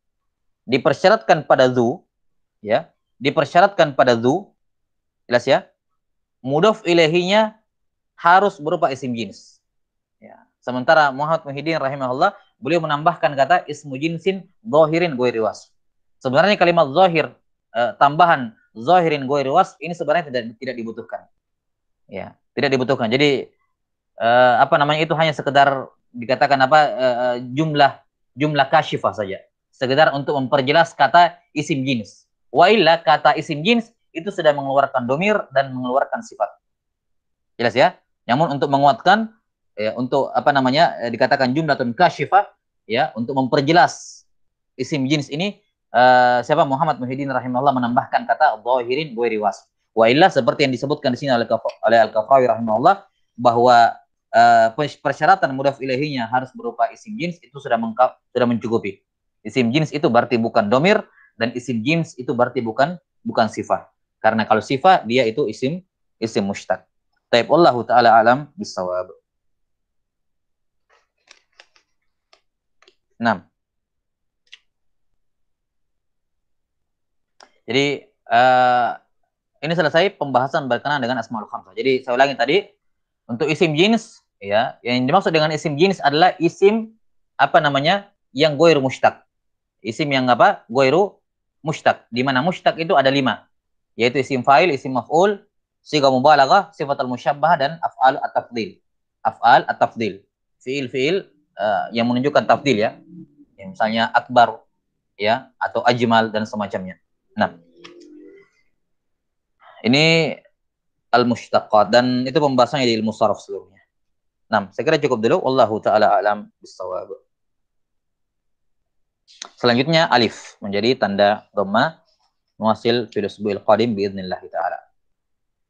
Dipersyaratkan pada dhu ya, dipersyaratkan pada dhu jelas ya. Mudhaf ilahinya harus berupa isim jins Ya. Sementara Muhammad Muhyiddin rahimahullah beliau menambahkan kata ismu jinsin dohirin goiri wasf. Sebenarnya kalimat zahir eh, tambahan zahirin goirwas was ini sebenarnya tidak tidak dibutuhkan. Ya, tidak dibutuhkan. Jadi eh, apa namanya itu hanya sekedar dikatakan apa eh, eh jumlah jumlah kasyifah saja. Sekedar untuk memperjelas kata isim jenis. Wa kata isim jenis itu sudah mengeluarkan domir dan mengeluarkan sifat. Jelas ya? Namun untuk menguatkan ya, untuk apa namanya eh, dikatakan jumlah tun kasyifah ya untuk memperjelas isim jenis ini Eh, siapa Muhammad Muhyiddin rahimahullah menambahkan kata bohirin ghairi wasf. Wa illa seperti yang disebutkan di sini oleh oleh al kafawi rahimahullah bahwa uh, persyaratan mudaf ilahinya harus berupa isim jins itu sudah mengkap, sudah mencukupi. Isim jins itu berarti bukan domir dan isim jins itu berarti bukan bukan sifat. Karena kalau sifat dia itu isim isim mustaq. Taib Allah taala alam bisawab. 6. Jadi uh, ini selesai pembahasan berkenaan dengan asmaul khamsah. Jadi saya ulangi tadi untuk isim jenis ya, yang dimaksud dengan isim jenis adalah isim apa namanya yang goir mustaq. Isim yang apa? Goiru mustaq. Di mana mustaq itu ada lima, yaitu isim fa'il, isim maf'ul, siga mubalaghah, sifat al-musyabbah dan af'al at-tafdhil. Af'al at-tafdhil. Fi'il-fi'il uh, eh, yang menunjukkan tafdil ya. ya. Misalnya akbar ya atau ajmal dan semacamnya. Nah, ini al mushtaqat dan itu pembahasannya di ilmu saraf seluruhnya. Nah, saya kira cukup dulu. Allahu taala alam bisawab. Selanjutnya alif menjadi tanda dhamma muasil fil usbu'il qadim biidznillah taala.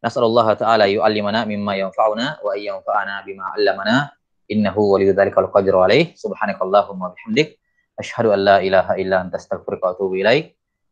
Nasallallahu taala yu'allimana mimma yanfa'una wa ayyanfa'ana bima 'allamana innahu waliyyu dzalikal qadiru alaih subhanakallahumma bihamdik asyhadu an la ilaha illa anta astaghfiruka wa atubu ilaik